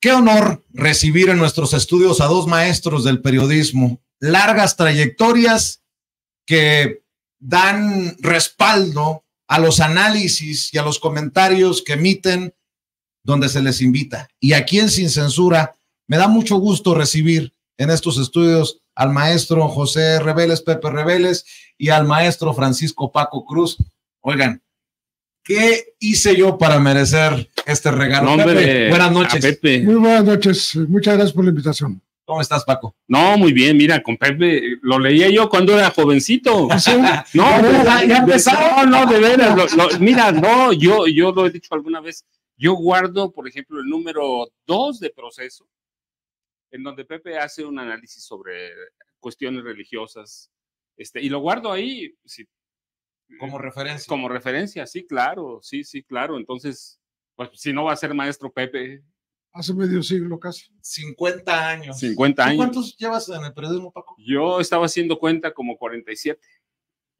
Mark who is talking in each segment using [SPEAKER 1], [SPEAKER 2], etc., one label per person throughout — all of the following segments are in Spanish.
[SPEAKER 1] Qué
[SPEAKER 2] honor recibir en nuestros estudios a dos maestros del periodismo, largas trayectorias que dan respaldo a los análisis y a los comentarios que emiten donde se les invita. Y aquí en Sin Censura, me da mucho gusto recibir en estos estudios al maestro José Reveles, Pepe Reveles, y al maestro Francisco Paco Cruz. Oigan, ¿qué hice yo para merecer este regalo. buenas
[SPEAKER 3] noches. Muy
[SPEAKER 1] buenas noches. Muchas gracias por la invitación.
[SPEAKER 3] ¿Cómo estás, Paco? No, muy bien, mira, con Pepe, lo leía yo cuando era jovencito. ¿Ah, no, No, no, de veras. mira, no, yo, yo lo he dicho alguna vez. Yo guardo, por ejemplo, el número 2 de proceso, en donde Pepe hace un análisis sobre cuestiones religiosas, este, y lo guardo ahí. Sí, como referencia. Como referencia, sí, claro, sí, sí, claro. Entonces, pues si no va a ser maestro Pepe.
[SPEAKER 1] Hace medio siglo casi.
[SPEAKER 3] 50 años. 50 años. ¿Cuántos llevas en el periodismo, Paco? Yo estaba haciendo cuenta como 47.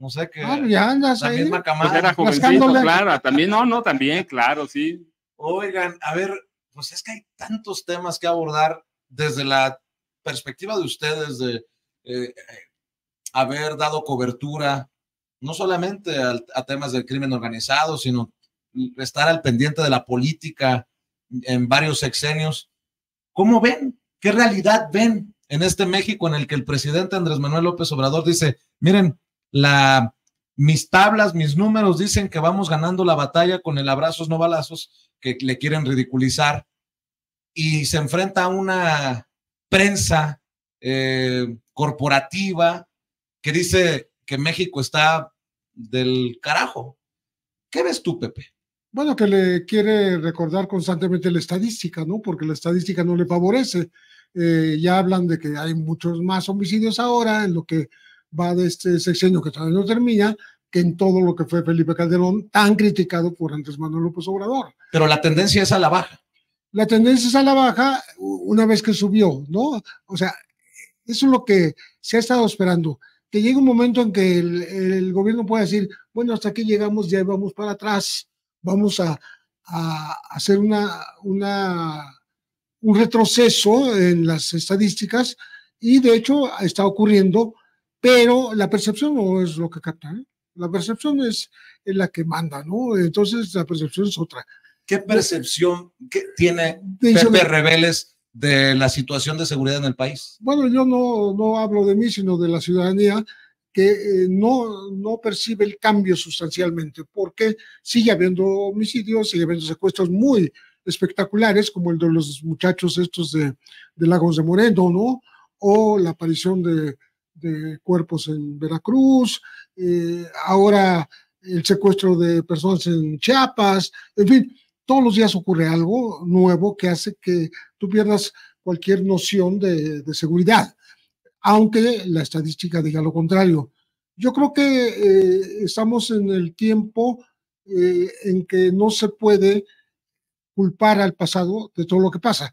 [SPEAKER 3] No sé qué. Ah, ya
[SPEAKER 1] andas la Misma pues era jovencito, claro.
[SPEAKER 3] Ah, también, no, no, también, claro, sí.
[SPEAKER 2] Oigan, a ver, pues es que hay tantos temas que abordar desde la perspectiva de ustedes de eh, eh, haber dado cobertura no solamente a temas del crimen organizado, sino estar al pendiente de la política en varios sexenios. ¿Cómo ven? ¿Qué realidad ven en este México en el que el presidente Andrés Manuel López Obrador dice, miren, mis tablas, mis números dicen que vamos ganando la batalla con el abrazos no balazos, que le quieren ridiculizar, y se enfrenta a una prensa eh, corporativa que dice que México está del carajo. ¿Qué ves
[SPEAKER 1] tú, Pepe? bueno, que le quiere recordar constantemente la estadística, ¿no? Porque la estadística no le favorece. Eh, ya hablan de que hay muchos más homicidios ahora en lo que va de este sexenio que todavía no termina, que en todo lo que fue Felipe Calderón, tan criticado por Andrés Manuel López Obrador. Pero la
[SPEAKER 2] tendencia es a la baja.
[SPEAKER 1] La tendencia es a la baja una vez que subió, ¿no? O sea, eso es lo que se ha estado esperando, que llegue un momento en que el, el gobierno pueda decir, bueno, hasta aquí llegamos, ya vamos para atrás, vamos a, hacer una, una, un retroceso en las estadísticas y de hecho está ocurriendo, pero la percepción no es lo que capta. ¿eh? La percepción es la que manda, ¿no? Entonces la percepción es otra.
[SPEAKER 2] ¿Qué percepción que tiene Pepe Rebeles de la situación de seguridad en el país?
[SPEAKER 1] Bueno, yo no, no hablo de mí, sino de la ciudadanía que eh, no, no percibe el cambio sustancialmente, porque sigue habiendo homicidios, sigue habiendo secuestros muy espectaculares, como el de los muchachos estos de, Lagos de Moreno, ¿no? O la aparición de, cuerpos en Veracruz, eh, ahora el secuestro de personas en Chiapas, en fin, todos los días ocurre algo nuevo que hace que tú pierdas cualquier noción de seguridad aunque la estadística diga lo contrario. Yo creo que eh, estamos en el tiempo eh, en que no se puede culpar al pasado de todo lo que pasa,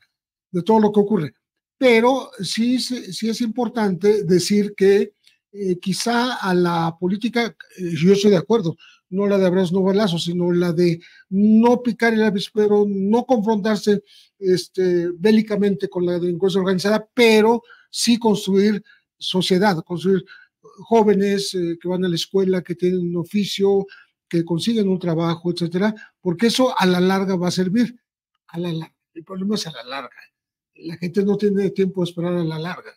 [SPEAKER 1] de todo lo que ocurre. Pero sí, sí es importante decir que eh, quizá a la política, yo estoy de acuerdo, no la de abrazos no balazos, sino la de no picar el avispero, no confrontarse este, bélicamente con la delincuencia organizada, pero sí construir sociedad, construir jóvenes eh, que van a la escuela, que tienen un oficio, que consiguen un trabajo, etcétera, porque eso a la larga va a servir. A El problema es a la larga. La gente no tiene tiempo de esperar a la larga.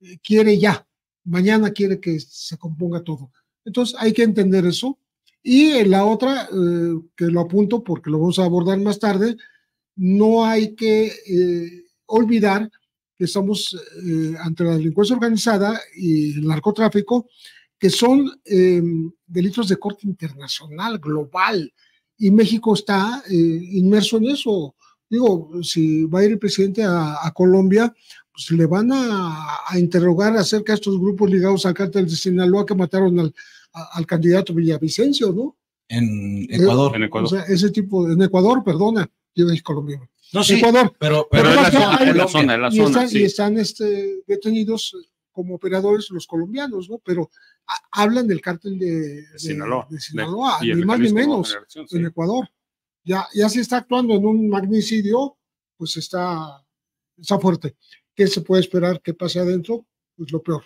[SPEAKER 1] Eh, quiere ya. Mañana quiere que se componga todo. Entonces hay que entender eso. Y eh, la otra, que lo apunto porque lo vamos a abordar más tarde, no hay que olvidar que estamos eh, ante la delincuencia organizada y el narcotráfico, que son em, delitos de corte internacional, global, y México está eh, inmerso en eso. Digo, si va a ir el presidente a, Colombia, pues le van a, interrogar acerca de estos grupos ligados al cártel de Sinaloa que mataron al, al candidato Villavicencio, ¿no? En Ecuador. en eh, Ecuador. ese tipo, en Ecuador, perdona, yo dije Colombia no, sí, Ecuador.
[SPEAKER 2] Pero, en, la zona, en, la
[SPEAKER 1] zona, y están, este, detenidos como operadores los colombianos, ¿no? Pero hablan del cártel de, Sinaloa, ni más ni menos, en Ecuador. Ya, ya se está actuando en un magnicidio, pues está, está fuerte. ¿Qué se puede esperar que pase adentro? Pues lo peor.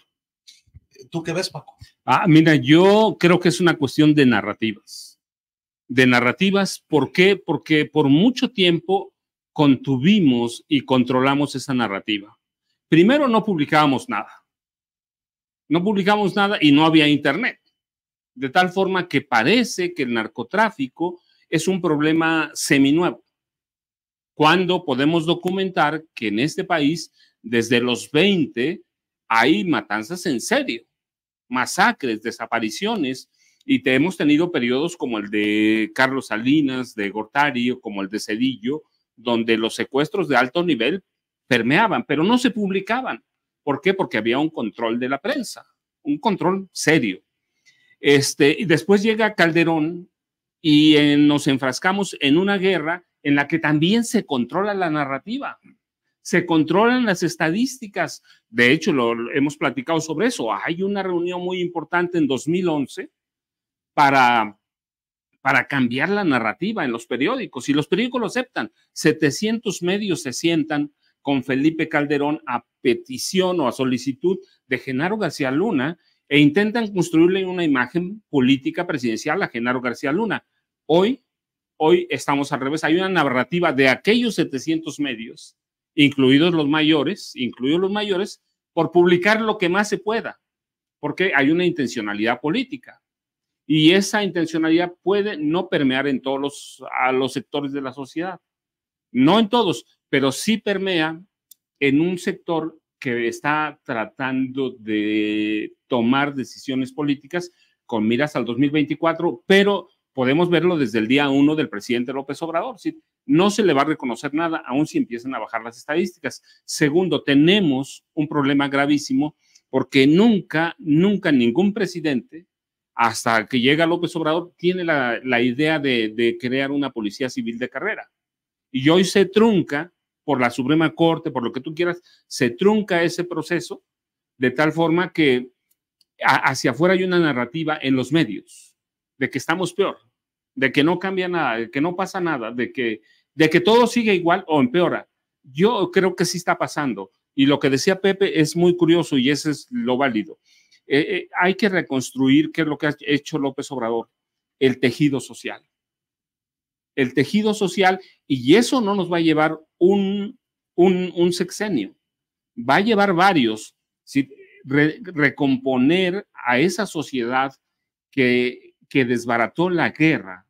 [SPEAKER 1] ¿Tú qué
[SPEAKER 3] ves, Paco? Ah, mira, yo creo que es una cuestión de narrativas. De narrativas, ¿por qué? Porque por mucho tiempo contuvimos y controlamos esa narrativa. Primero no publicábamos nada. No publicábamos nada y no había internet. De tal forma que parece que el narcotráfico es un problema seminuevo. Cuando podemos documentar que en este país, desde los 20, hay matanzas en serio, masacres, desapariciones, y te hemos tenido periodos como el de Carlos Salinas, de Gortari, como el de Cedillo, donde los secuestros de alto nivel permeaban, pero no se publicaban. ¿Por qué? Porque había un control de la prensa, un control serio. Este, y después llega Calderón y eh, nos enfrascamos en una guerra en la que también se controla la narrativa, se controlan las estadísticas. De hecho, lo, hemos platicado sobre eso. Hay una reunión muy importante en 2011 para para cambiar la narrativa en los periódicos y los periódicos lo aceptan. 700 medios se sientan con Felipe Calderón a petición o a solicitud de Genaro García Luna e intentan construirle una imagen política presidencial a Genaro García Luna. Hoy, hoy estamos al revés. Hay una narrativa de aquellos 700 medios, incluidos los mayores, incluidos los mayores, por publicar lo que más se pueda, porque hay una intencionalidad política y esa intencionalidad puede no permear en todos los, a los sectores de la sociedad. No en todos, pero sí permea en un sector que está tratando de tomar decisiones políticas con miras al 2024, pero podemos verlo desde el día uno del presidente López Obrador. si No se le va a reconocer nada, aun si empiezan a bajar las estadísticas. Segundo, tenemos un problema gravísimo porque nunca, nunca ningún presidente hasta que llega López Obrador, tiene la, idea de, crear una policía civil de carrera. Y hoy se trunca por la Suprema Corte, por lo que tú quieras, se trunca ese proceso de tal forma que hacia afuera hay una narrativa en los medios de que estamos peor, de que no cambia nada, de que no pasa nada, de que, de que todo sigue igual o empeora. Yo creo que sí está pasando. Y lo que decía Pepe es muy curioso y ese es lo válido. Eh, eh, hay que reconstruir qué es lo que ha hecho López Obrador, el tejido social. El tejido social, y eso no nos va a llevar un, sexenio, va a llevar varios, Si recomponer a esa sociedad que, que desbarató la guerra.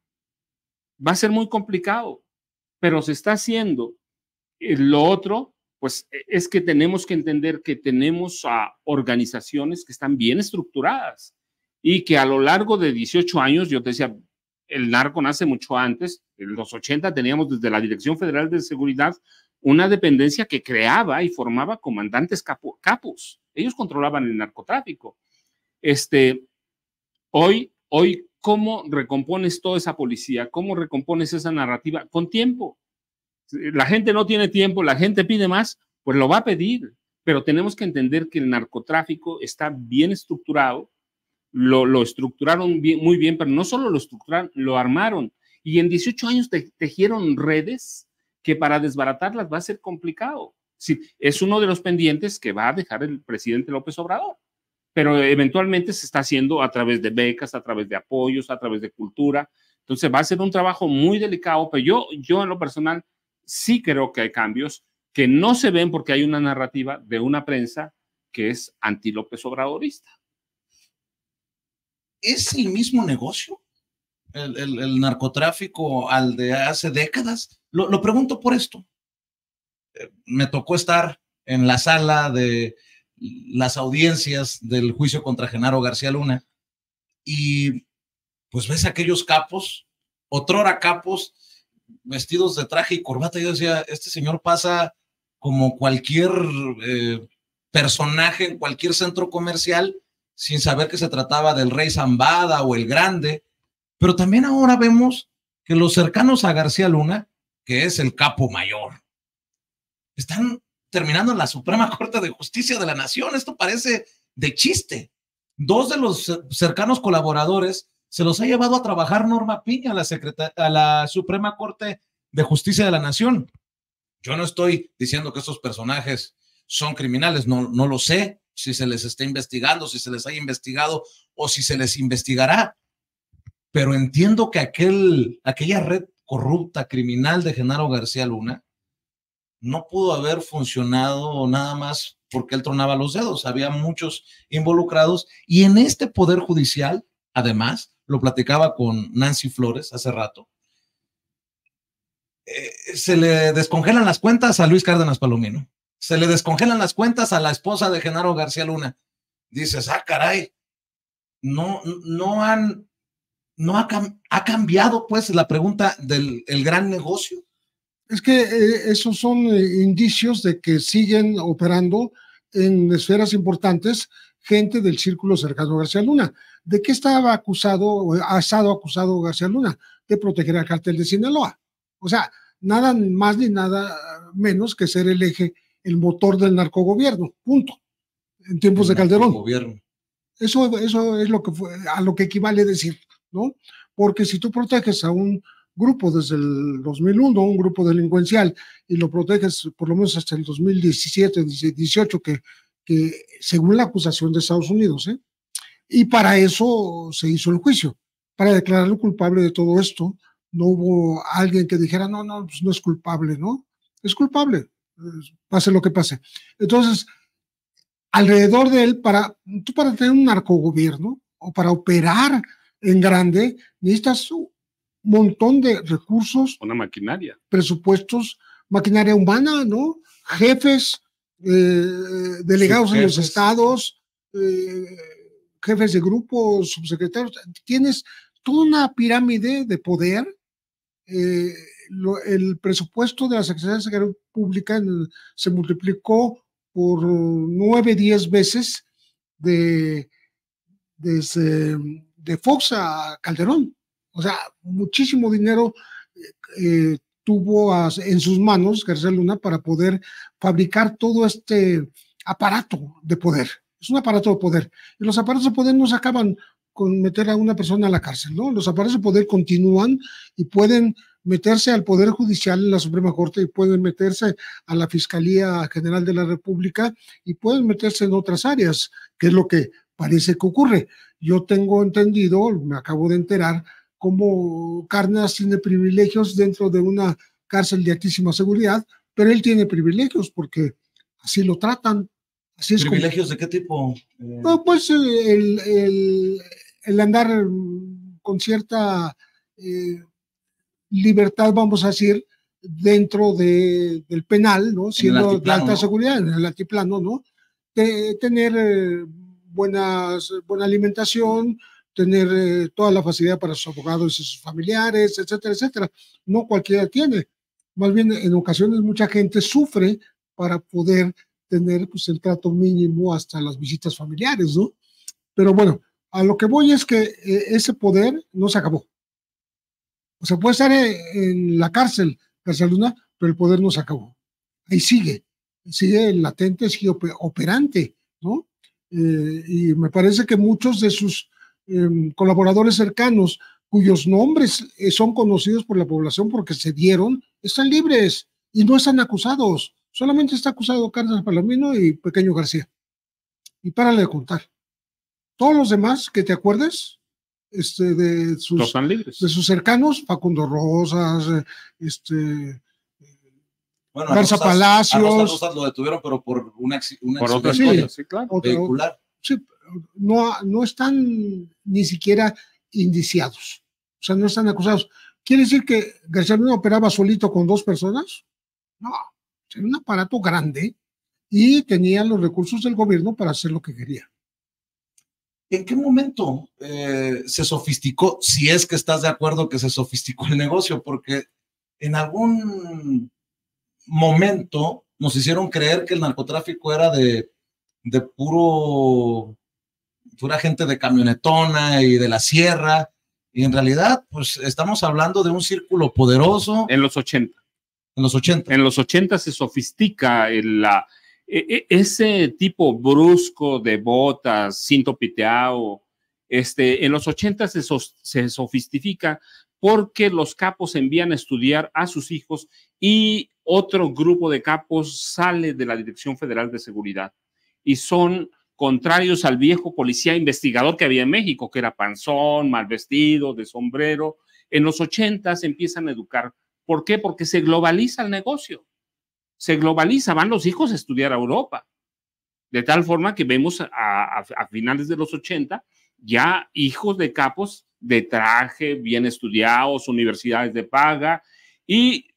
[SPEAKER 3] Va a ser muy complicado, pero se está haciendo. Eh, lo otro pues e, es que tenemos que entender que tenemos a organizaciones que están bien estructuradas y que a lo largo de 18 años, yo te decía, el narco nace mucho antes, en los 80 teníamos desde la Dirección Federal de Seguridad una dependencia que creaba y formaba comandantes capos. Ellos controlaban el narcotráfico. Este, hoy, hoy, ¿cómo recompones toda esa policía? ¿Cómo recompones esa narrativa? Con tiempo, la gente no tiene tiempo, la gente pide más, pues lo va a pedir. Pero tenemos que entender que el narcotráfico está bien estructurado, lo, estructuraron muy bien, pero no solo lo estructuraron, lo armaron. Y en 18 años tejieron redes que para desbaratarlas va a ser complicado. Sí, es uno de los pendientes que va a dejar el presidente López Obrador, pero eventualmente se está haciendo a través de becas, a través de apoyos, a través de cultura. Entonces va a ser un trabajo muy delicado, pero yo, yo en lo personal sí creo que hay cambios que no se ven porque hay una narrativa de una prensa que es anti López Obradorista.
[SPEAKER 2] ¿Es el mismo negocio? El, narcotráfico al de hace décadas. Lo, lo, pregunto por esto. Eh, me tocó estar en la sala de las audiencias del juicio contra Genaro García Luna y pues ves aquellos capos, otrora capos, vestidos de traje y corbata. Yo decía, este señor pasa como cualquier eh, personaje en cualquier centro comercial sin saber que se trataba del rey Zambada o el grande. Pero también ahora vemos que los cercanos a García Luna, que es el capo mayor, están terminando en la Suprema Corte de Justicia de la Nación. Esto parece de chiste. Dos de los cercanos colaboradores se los ha llevado a trabajar Norma Piña a la, a la Suprema Corte de Justicia de la Nación. Yo no estoy diciendo que estos personajes son criminales, no, no lo sé si se les está investigando, si se les ha investigado o si se les investigará. Pero entiendo que aquel, aquella red corrupta, criminal de Genaro García Luna, no pudo haber funcionado nada más porque él tronaba los dedos. Había muchos involucrados y en este poder judicial, además, lo platicaba con Nancy Flores hace rato, eh, se le descongelan las cuentas a Luis Cárdenas Palomino, se le descongelan las cuentas a la esposa de Genaro García Luna. Dices, ah, caray, no, no han, no ha, cambiado pues la pregunta del el gran negocio.
[SPEAKER 1] Es que eh, esos son eh, indicios de que siguen operando en esferas importantes gente del círculo cercano a García Luna. ¿De qué estaba acusado, ha estado acusado García Luna? De proteger al cártel de Sinaloa. O sea, nada más ni nada menos que ser el eje, el motor del narcogobierno, punto. En tiempos de Calderón. Gobierno. Eso, eso es lo que fue, a lo que equivale decir, ¿no? Porque si tú proteges a un grupo desde el 2001, un grupo delincuencial, y lo proteges por lo menos hasta el 2017, 18, que según la acusación de Estados Unidos, ¿eh? y para eso se hizo el juicio, para declararlo culpable de todo esto. No hubo alguien que dijera, no, no, pues no es culpable, ¿no? Es culpable, pase lo que pase. Entonces, alrededor de él, para, tú para tener un narcogobierno o para operar en grande, necesitas un montón de recursos.
[SPEAKER 3] Una maquinaria.
[SPEAKER 1] Presupuestos, maquinaria humana, ¿no? Jefes, eh, delegados en los estados, eh, jefes de grupos subsecretarios, tienes toda una pirámide de poder. Eh, el presupuesto de la Secretaría de Seguridad Pública se multiplicó por nueve, diez veces de, desde, de Fox a Calderón. O sea, muchísimo dinero tuvo en sus manos García Luna para poder fabricar todo este aparato de poder. Es un aparato de poder. Y los aparatos de poder no se acaban con meter a una persona a la cárcel, ¿no? Los aparatos de poder continúan y pueden meterse al Poder Judicial en la Suprema Corte y pueden meterse a la Fiscalía General de la República y pueden meterse en otras áreas, que es lo que parece que ocurre. Yo tengo entendido, me acabo de enterar, como Cárdenas tiene privilegios dentro de una cárcel de altísima seguridad, pero él tiene privilegios porque así lo tratan. ¿Privilegios de qué tipo? Eh, pues eh, el, andar con cierta eh, libertad, vamos a decir, dentro de, del penal, ¿no? Siendo de alta seguridad, en el altiplano, ¿no? tener buenas, buena alimentación, tener eh, toda la facilidad para sus abogados y sus familiares, etcétera, etcétera. No cualquiera tiene. Más bien, en ocasiones mucha gente sufre para poder tener pues, el trato mínimo hasta las visitas familiares, ¿no? Pero bueno, a lo que voy es que eh, ese poder no se acabó. O sea, puede estar eh, en, la cárcel, Luna, pero el poder no se acabó. Ahí sigue, sigue latente, sigue operante, ¿no? y me parece que muchos de sus Em, colaboradores cercanos cuyos nombres eh, son conocidos por la población porque se dieron, están libres y no están acusados. Solamente está acusado Cárdenas Palomino y Pequeño García. Y párale de contar. Todos los demás que te acuerdes este, de, sus,
[SPEAKER 3] de sus
[SPEAKER 1] cercanos, Facundo Rosas, eh, este,
[SPEAKER 2] bueno, Palacios. lo detuvieron, pero por una, una claro.
[SPEAKER 1] sí, no, no están ni siquiera indiciados, o sea, no están acusados. ¿Quiere decir que García Luna operaba solito con dos personas? No, era un aparato grande y tenía los recursos del gobierno para hacer lo que quería. ¿En qué
[SPEAKER 2] momento eh, se sofisticó? Si es que estás de acuerdo que se sofisticó el negocio, porque en algún momento nos hicieron creer que el narcotráfico era de, de puro gente de camionetona y de la sierra. Y en realidad, pues estamos hablando de un círculo
[SPEAKER 3] poderoso. En los 80. En los 80. En los 80 se sofistica la, e, e, ese tipo brusco de botas, cinto piteado. Este, en los 80 se, se sofistifica porque los capos envían a estudiar a sus hijos y otro grupo de capos sale de la Dirección Federal de Seguridad y son contrarios al viejo policía investigador que había en México, que era panzón, mal vestido, de sombrero. En los 80 se empiezan a educar. ¿Por qué? Porque se globaliza el negocio. Se globaliza, van los hijos a estudiar a Europa. De tal forma que vemos a, finales de los 80 ya hijos de capos de traje, bien estudiados, universidades de paga. Y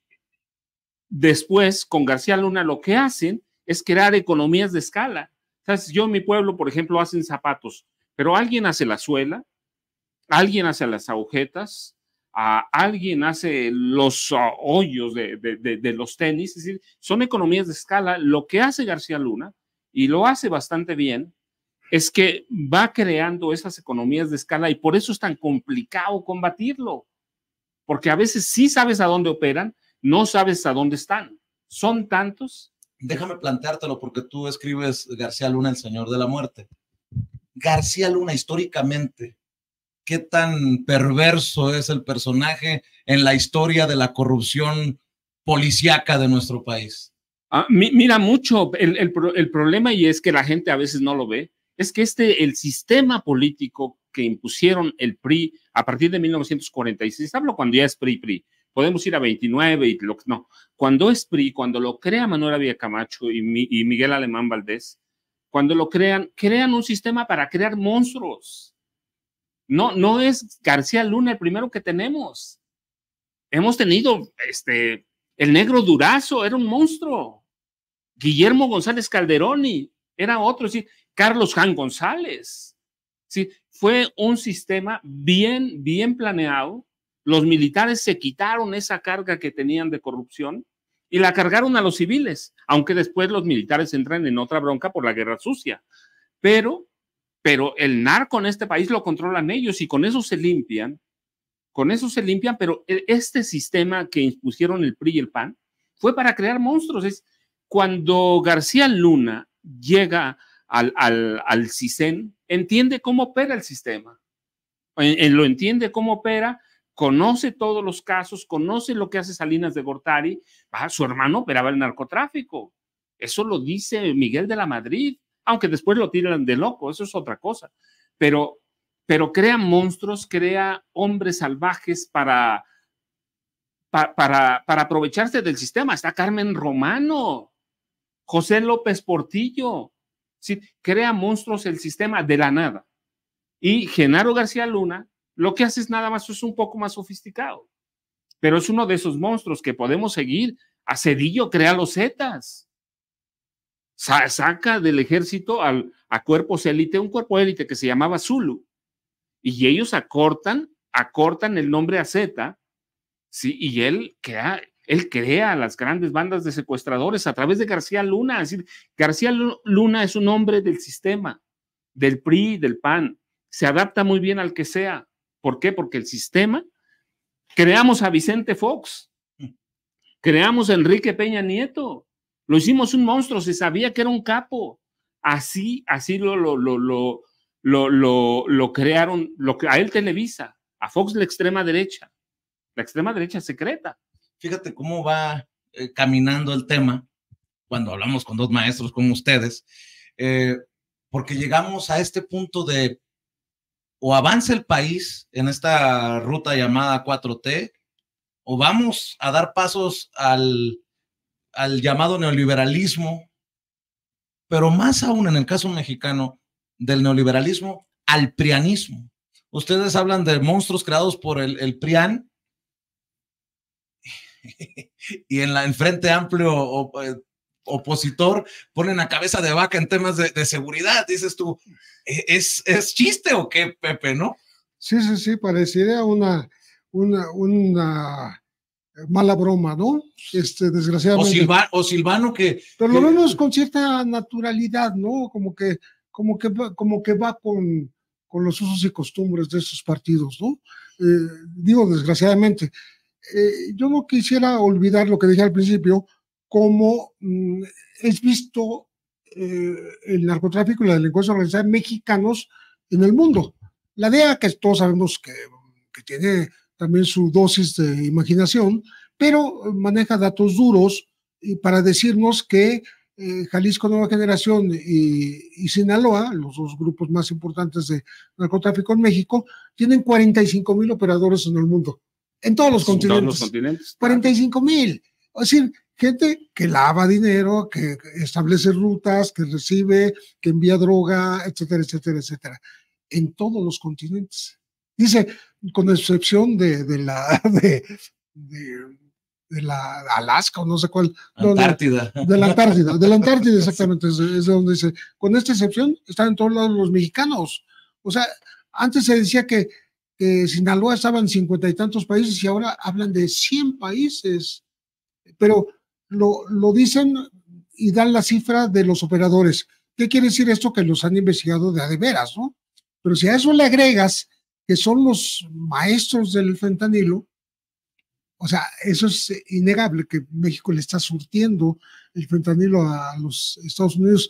[SPEAKER 3] después, con García Luna, lo que hacen es crear economías de escala yo en mi pueblo, por ejemplo, hacen zapatos, pero alguien hace la suela, alguien hace las agujetas, a alguien hace los ah, hoyos de, los tenis, es decir, son economías de escala. Lo que hace García Luna, y lo hace bastante bien, es que va creando esas economías de escala y por eso es tan complicado combatirlo, porque a veces sí sabes a dónde operan, no sabes a dónde están. Son tantos déjame
[SPEAKER 2] planteártelo porque tú escribes García Luna, el Señor de la Muerte. García Luna, históricamente, ¿qué tan perverso es el personaje en la historia
[SPEAKER 3] de la corrupción policíaca de nuestro país? Ah, mira mucho, el, problema y es que la gente a veces no lo ve, es que este, el sistema político que impusieron el PRI a partir de 1946, hablo cuando ya es PRI-PRI, pri pri podemos ir a 29 y no. Cuando es PRI, cuando lo crea Manuel Avia Camacho y, Miguel Alemán Valdés, cuando lo crean, crean un sistema para crear monstruos. No, no es García Luna el primero que tenemos. Hemos tenido este, el negro Durazo, era un monstruo. Guillermo González Calderoni, era otro. Sí. Carlos Jan González. Sí, fue un sistema bien, bien planeado los militares se quitaron esa carga que tenían de corrupción y la cargaron a los civiles, aunque después los militares entran en otra bronca por la guerra sucia. Pero, pero el narco en este país lo controlan ellos y con eso se limpian, con eso se limpian, pero e, este sistema que impusieron el PRI y el PAN fue para crear monstruos. Es cuando García Luna llega al, al, CISEN, entiende cómo opera el sistema, lo entiende cómo opera conoce todos los casos, conoce lo que hace Salinas de Gortari, su hermano operaba el narcotráfico. Eso lo dice Miguel de la Madrid, aunque después lo tiran de loco, eso es otra cosa. Pero, pero crea monstruos, crea hombres salvajes para, para, para, aprovecharse del sistema. Está Carmen Romano, José López Portillo. crea monstruos el sistema de la nada. Y Genaro García Luna lo que hace es nada más es un poco más sofisticado, pero es uno de esos monstruos que podemos seguir. A Cedillo crea los Zetas. Saca del ejército al, a cuerpos élite, un cuerpo élite que se llamaba Zulu. Y ellos acortan, acortan el nombre a Zeta, ¿sí? y él crea, él crea las grandes bandas de secuestradores a través de García Luna. decir, García Luna es un hombre del sistema, del PRI, del PAN. Se adapta muy bien al que sea. ¿Por qué? Porque el sistema, creamos a Vicente Fox, creamos a Enrique Peña Nieto, lo hicimos un monstruo, se sabía que era un capo. Así, así lo, lo, lo, lo, lo crearon, lo, a él Televisa, a Fox la extrema derecha, la extrema derecha secreta. Fíjate cómo va eh, caminando el tema cuando hablamos con dos
[SPEAKER 2] maestros como ustedes, eh, porque llegamos a este punto de o avanza el país en esta ruta llamada 4T, o vamos a dar pasos al, llamado neoliberalismo, pero más aún en el caso mexicano del neoliberalismo al prianismo. Ustedes hablan de monstruos creados por el, el PRIAN y en la Frente Amplio eh, opositor ponen a cabeza de vaca en temas de, seguridad. Dices tú, ¿e, ¿es, ¿es, chiste o qué, Pepe, no?
[SPEAKER 1] Sí, sí, sí, parecería una, una, una mala broma, ¿no? Este, desgraciadamente.
[SPEAKER 2] O, Silvano que... Pero lo vemos
[SPEAKER 1] con cierta naturalidad, ¿no? Como que, como que, como que va con, con los usos y costumbres de estos partidos, ¿no? Eh, digo, desgraciadamente. Eh, yo no quisiera olvidar lo que dije al principio, cómo mm, es visto eh, el narcotráfico y la delincuencia organizada mexicanos en el mundo. La DEA, que todos sabemos que, tiene también su dosis de imaginación, pero maneja datos duros y para decirnos que eh, Jalisco Nueva Generación y, Sinaloa, los dos grupos más importantes de narcotráfico en México, tienen 45 mil operadores en el mundo, en todos los en continentes. Todos los continentes. 45 mil. Es decir, gente que lava dinero, que establece rutas, que recibe, que envía droga, etcétera, etcétera, etcétera, en todos los continentes. Dice, con excepción de, la de, de, la Alaska o no sé cuál. Antártida. de la Antártida, de la Antártida, exactamente, es, donde dice, con esta excepción están en todos lados los mexicanos. O sea, antes se decía que, Sinaloa estaba en cincuenta y tantos países y ahora hablan de cien países. Pero lo, dicen y dan la cifra de los operadores. ¿Qué quiere decir esto? Que los han investigado de a veras, ¿no? Pero si a eso le agregas que son los maestros del fentanilo, o sea, eso es eh, innegable que México le está surtiendo el fentanilo a los Estados Unidos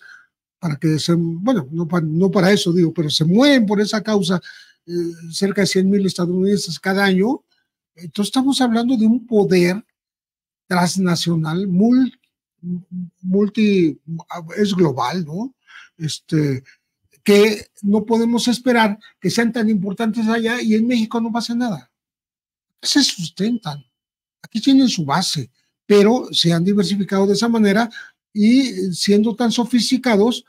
[SPEAKER 1] para que se, bueno, no para, no para eso digo, pero se mueven por esa causa eh, cerca de 100 mil estadounidenses cada año. Entonces estamos hablando de un poder transnacional, multi, es global, ¿no? Este, que no podemos esperar que sean tan importantes allá y en México no pasa nada. Se sustentan, aquí tienen su base, pero se han diversificado de esa manera y siendo tan sofisticados,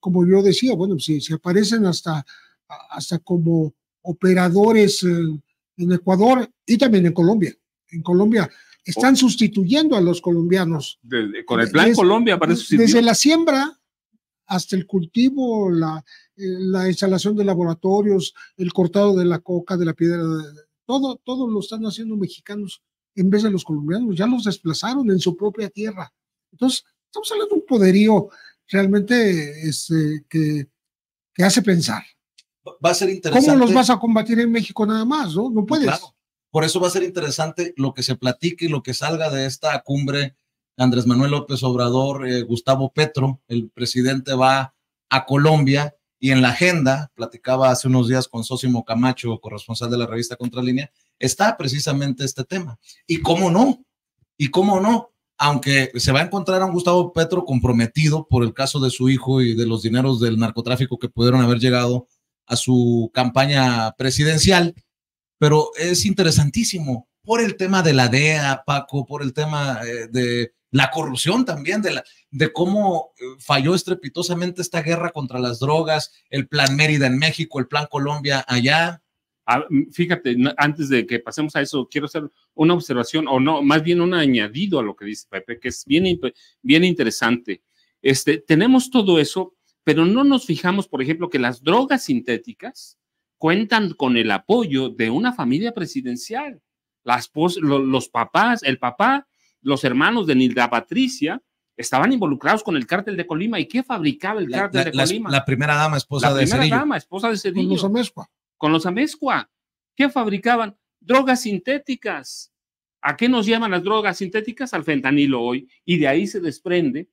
[SPEAKER 1] como yo decía, bueno, si, si aparecen hasta, hasta como operadores eh, en Ecuador y también en Colombia. En Colombia están sustituyendo a los colombianos.
[SPEAKER 3] Eh, con el Plan Colombia para Desde la
[SPEAKER 1] siembra hasta el cultivo, eh, la, instalación de laboratorios, el cortado de la coca, de la piedra, todo, todo lo están haciendo mexicanos en vez de los colombianos, ya los desplazaron en su propia tierra. Entonces, estamos hablando de un poderío realmente este, que, hace pensar. Va a ser
[SPEAKER 2] interesante. ¿Cómo los vas
[SPEAKER 1] a combatir en México nada más? No, no puedes.
[SPEAKER 2] Por eso va a ser interesante lo que se platique y lo que salga de esta cumbre. Andrés Manuel López Obrador, eh, Gustavo Petro, el presidente va a Colombia y en la agenda, platicaba hace unos días con Sosimo Camacho, corresponsal de la revista Contralínea, está precisamente este tema. Y cómo no, y cómo no, aunque se va a encontrar a un Gustavo Petro comprometido por el caso de su hijo y de los dineros del narcotráfico que pudieron haber llegado a su campaña presidencial, pero es interesantísimo por el tema de la DEA, Paco, por el tema eh, de la corrupción también, de, la, de cómo eh, falló estrepitosamente esta guerra contra las drogas, el plan Mérida en México, el plan Colombia
[SPEAKER 3] allá. Ah, mm, fíjate, antes de que pasemos a eso, quiero hacer una observación, o no, más bien un añadido a lo que dice Pepe, que es bien, bien interesante. Este, tenemos todo eso, pero no nos fijamos, por ejemplo, que las drogas sintéticas cuentan con el apoyo de una familia presidencial. Las, los papás, el papá, los hermanos de Nilda Patricia, estaban involucrados con el cártel de Colima. ¿Y qué fabricaba el cártel de Colima? La, primera dama, esposa de Cedillo. La primera dama, esposa de Con los Amezcua. Con los Amezcua. ¿Qué fabricaban? Drogas sintéticas. ¿A qué nos llaman las drogas sintéticas? Al fentanilo hoy. Y de ahí se desprende,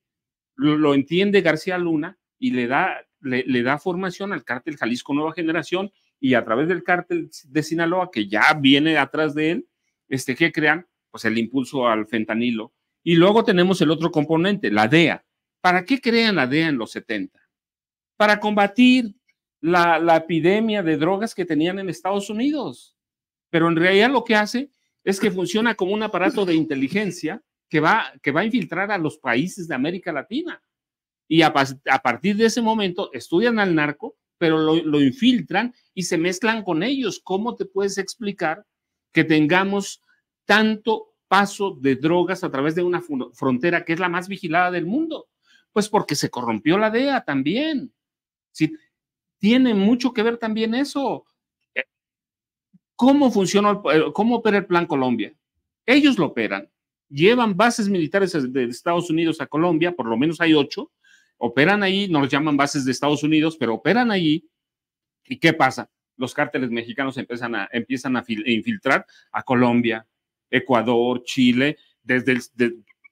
[SPEAKER 3] lo, entiende García Luna y le da, le da formación al cártel Jalisco Nueva Generación y a través del cártel de Sinaloa, que ya viene atrás de él, este, ¿qué crean? Pues el impulso al fentanilo. Y luego tenemos el otro componente, la DEA. ¿Para qué crean la DEA en los 70? Para combatir la, epidemia de drogas que tenían en Estados Unidos. Pero en realidad lo que hace es que funciona como un aparato de inteligencia que va, que va a infiltrar a los países de América Latina. Y a partir de ese momento estudian al narco pero lo, infiltran y se mezclan con ellos. ¿Cómo te puedes explicar que tengamos tanto paso de drogas a través de una frontera que es la más vigilada del mundo? Pues porque se corrompió la DEA también. ¿Sí? Tiene mucho que ver también eso. Eh, ¿Cómo funciona, eh, cómo opera el Plan Colombia? Ellos lo operan. Llevan bases militares de Estados Unidos a Colombia, por lo menos hay ocho, operan ahí, nos llaman bases de Estados Unidos, pero operan ahí. ¿Y qué pasa? Los cárteles mexicanos empiezan a, empiezan a infiltrar a Colombia, Ecuador, Chile, desde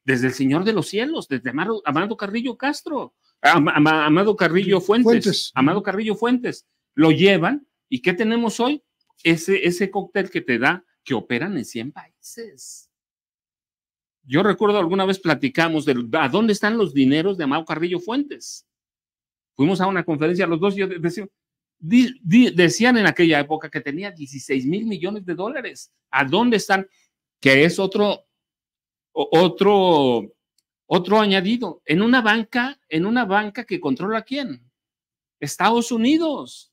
[SPEAKER 3] el, Señor de los Cielos, desde Amado, Carrillo Castro, Amado Carrillo Fuentes, Amado Carrillo Fuentes. Lo llevan. ¿Y qué tenemos hoy? Ese, ese cóctel que te da que operan en 100
[SPEAKER 1] países
[SPEAKER 3] yo recuerdo alguna vez platicamos de a dónde están los dineros de Amado Carrillo Fuentes. Fuimos a una conferencia los dos y decían en aquella época que tenía 16 mil millones de dólares. ¿A dónde están? Que es otro, otro, otro añadido. En una banca, en una banca que controla quién? Estados Unidos.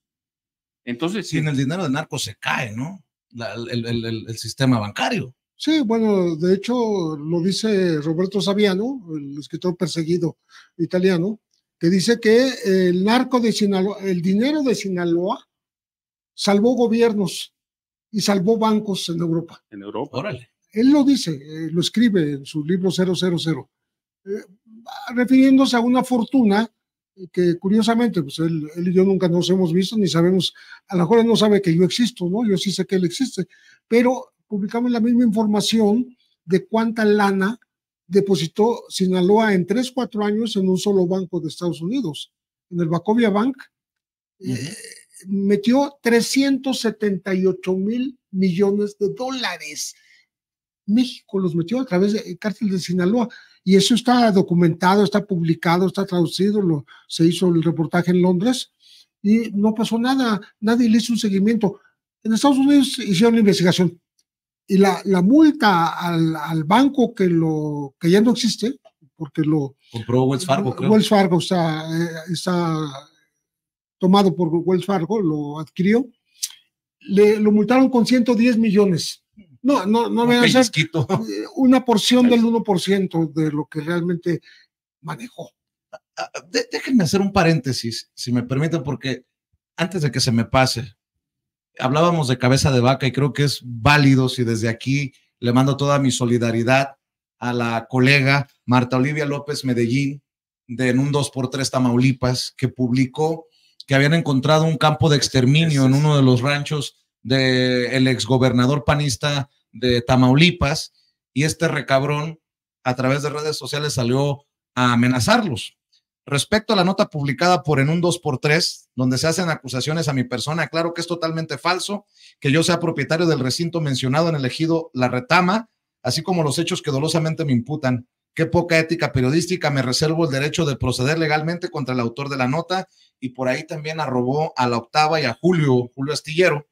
[SPEAKER 3] Entonces.
[SPEAKER 2] Si en el dinero de narco se cae, ¿no? el sistema
[SPEAKER 3] bancario. Sí, bueno,
[SPEAKER 1] de hecho lo dice Roberto Saviano, el escritor perseguido italiano, que dice que el narco de Sinaloa, el dinero de Sinaloa salvó gobiernos y salvó bancos en Europa.
[SPEAKER 3] En Europa. Órale.
[SPEAKER 1] Él lo dice, eh, lo escribe en su libro 000, eh, refiriéndose a una fortuna que curiosamente, pues él, y yo nunca nos hemos visto ni sabemos, a lo mejor no sabe que yo existo, ¿no? Yo sí sé que él existe, pero publicamos la misma información de cuánta lana depositó Sinaloa en 3, 4 años en un solo banco de Estados Unidos, en el Bacovia Bank. Eh, metió 378 mil millones de dólares. México los metió a través del eh, cártel de Sinaloa y eso está documentado, está publicado, está traducido, lo, se hizo el reportaje en Londres y no pasó nada, nadie le hizo un seguimiento. En Estados Unidos hicieron la investigación, y la, la multa al, al, banco que, lo, que ya no existe, porque lo...
[SPEAKER 2] Compró Wells Fargo, Wells
[SPEAKER 1] Fargo eh, está, tomado por Wells Fargo, lo adquirió, le, lo multaron con 110 millones. No, no, no me una porción del 1% de lo que realmente manejó. Ah,
[SPEAKER 2] ah, déjenme hacer un paréntesis, si me permiten, porque antes de que se me pase, hablábamos de cabeza de vaca y creo que es válido si desde aquí le mando toda mi solidaridad a la colega Marta Olivia López Medellín de en un 2x3 Tamaulipas que publicó que habían encontrado un campo de exterminio en uno de los ranchos del ex exgobernador panista de Tamaulipas y este recabrón a través de redes sociales salió a amenazarlos. Respecto a la nota publicada por en un 2x3, donde se hacen acusaciones a mi persona, claro que es totalmente falso que yo sea propietario del recinto mencionado en el ejido La Retama, así como los hechos que dolosamente me imputan. Qué poca ética periodística, me reservo el derecho de proceder legalmente contra el autor de la nota y por ahí también arrobó a la octava y a Julio, Julio Astillero.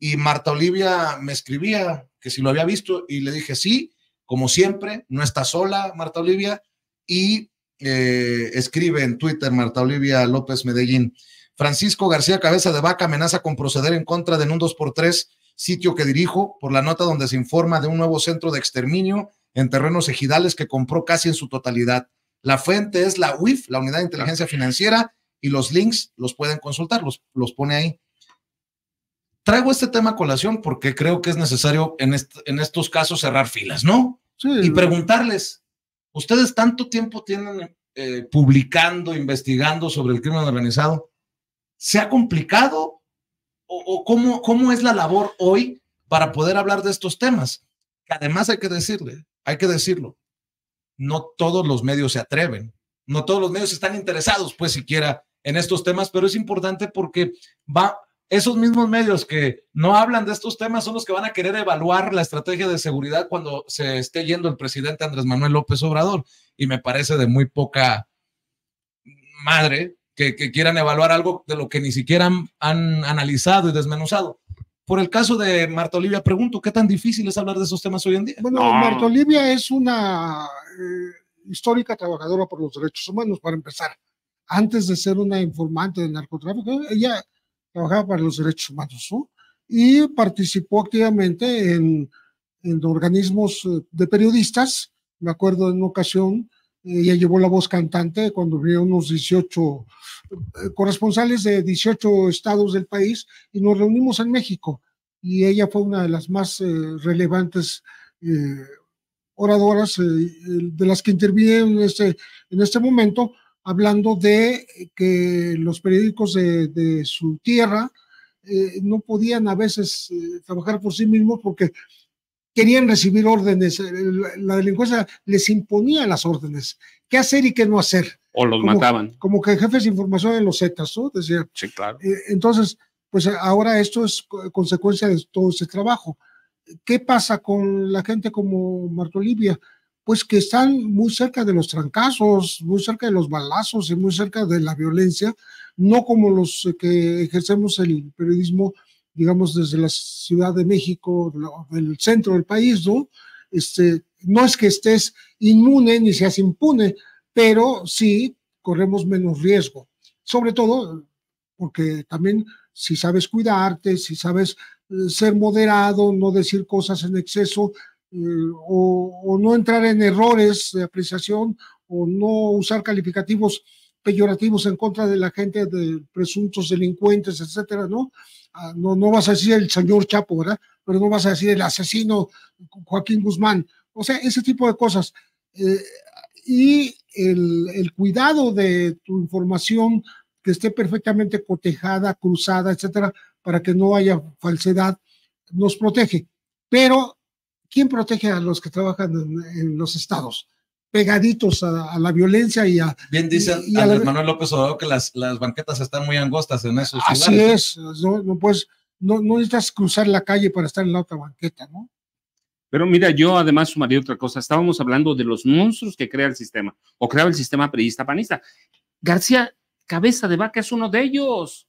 [SPEAKER 2] Y Marta Olivia me escribía que si lo había visto y le dije sí, como siempre, no está sola Marta Olivia y eh, escribe en Twitter Marta Olivia López Medellín. Francisco García Cabeza de Vaca amenaza con proceder en contra de un 2x3, sitio que dirijo, por la nota donde se informa de un nuevo centro de exterminio en terrenos ejidales que compró casi en su totalidad. La fuente es la UIF, la Unidad de Inteligencia Financiera, y los links los pueden consultar, los, pone ahí. Traigo este tema a colación porque creo que es necesario en, en estos casos cerrar filas, ¿no? y preguntarles, ustedes tanto tiempo tienen eh, publicando, investigando sobre el crimen organizado, ¿se ha complicado o, cómo, cómo, es la labor hoy para poder hablar de estos temas? además hay que decirle, hay que decirlo, no todos los medios se atreven, no todos los medios están interesados, pues siquiera, en estos temas, pero es importante porque va esos mismos medios que no hablan de estos temas son los que van a querer evaluar la estrategia de seguridad cuando se esté yendo el presidente Andrés Manuel López Obrador. Y me parece de muy poca madre que, quieran evaluar algo de lo que ni siquiera han, analizado y desmenuzado. Por el caso de Marta Olivia, pregunto, ¿qué tan difícil es hablar de esos temas hoy en día? Bueno, Marta
[SPEAKER 1] Olivia es una eh, histórica trabajadora por los derechos humanos, para empezar. Antes de ser una informante de narcotráfico, ella trabajaba para los derechos humanos, Y participó activamente en, en organismos eh, de periodistas. Me acuerdo en una ocasión, eh, ella llevó la voz cantante cuando vio unos 18 eh, corresponsales de 18 estados del país y nos reunimos en México. Y ella fue una de las más relevantes oradoras de las que intervino este, en este momento hablando de eh, que los periódicos de, su tierra eh, no podían a veces eh, trabajar por sí mismos porque querían recibir órdenes, la delincuencia les imponía las órdenes, qué hacer y qué no hacer.
[SPEAKER 3] O los mataban.
[SPEAKER 1] Como que jefes de información de los Zetas, ¿no? Decía. Sí, claro. entonces, pues ahora esto es consecuencia de todo ese trabajo. ¿Qué pasa con la gente como Marta Olivia? pues que están muy cerca de los trancazos, muy cerca de los balazos y muy cerca de la violencia, no como los eh, que ejercemos el periodismo, digamos, desde la Ciudad de México, del centro del país, ¿no? Este, no es que estés inmune ni seas impune, pero sí corremos menos riesgo, sobre todo porque también si sabes cuidarte, si sabes eh, ser moderado, no decir cosas en exceso, eh, o, no entrar en errores de apreciación o no usar calificativos peyorativos en contra de la gente, de presuntos delincuentes, etcétera, ¿no? Ah, no, no vas a decir el señor Chapo, ¿verdad? Pero no vas a decir el asesino Joaquín Guzmán. O sea, ese tipo de cosas. Eh, y el, el, cuidado de tu información que esté perfectamente cotejada, cruzada, etcétera, para que no haya falsedad, nos protege. Pero ¿quién protege a los que trabajan en, los estados? pegaditos a, la violencia y a...
[SPEAKER 2] Bien dice Andrés Manuel López Obrador que las, banquetas están muy angostas en esos lugares. Así es,
[SPEAKER 1] no, no, necesitas cruzar la calle para estar en la otra banqueta, ¿no?
[SPEAKER 3] Pero mira, yo además sumaría otra cosa. Estábamos hablando de los monstruos que crea el sistema o crea el sistema periodista panista. García Cabeza de Vaca es uno de ellos.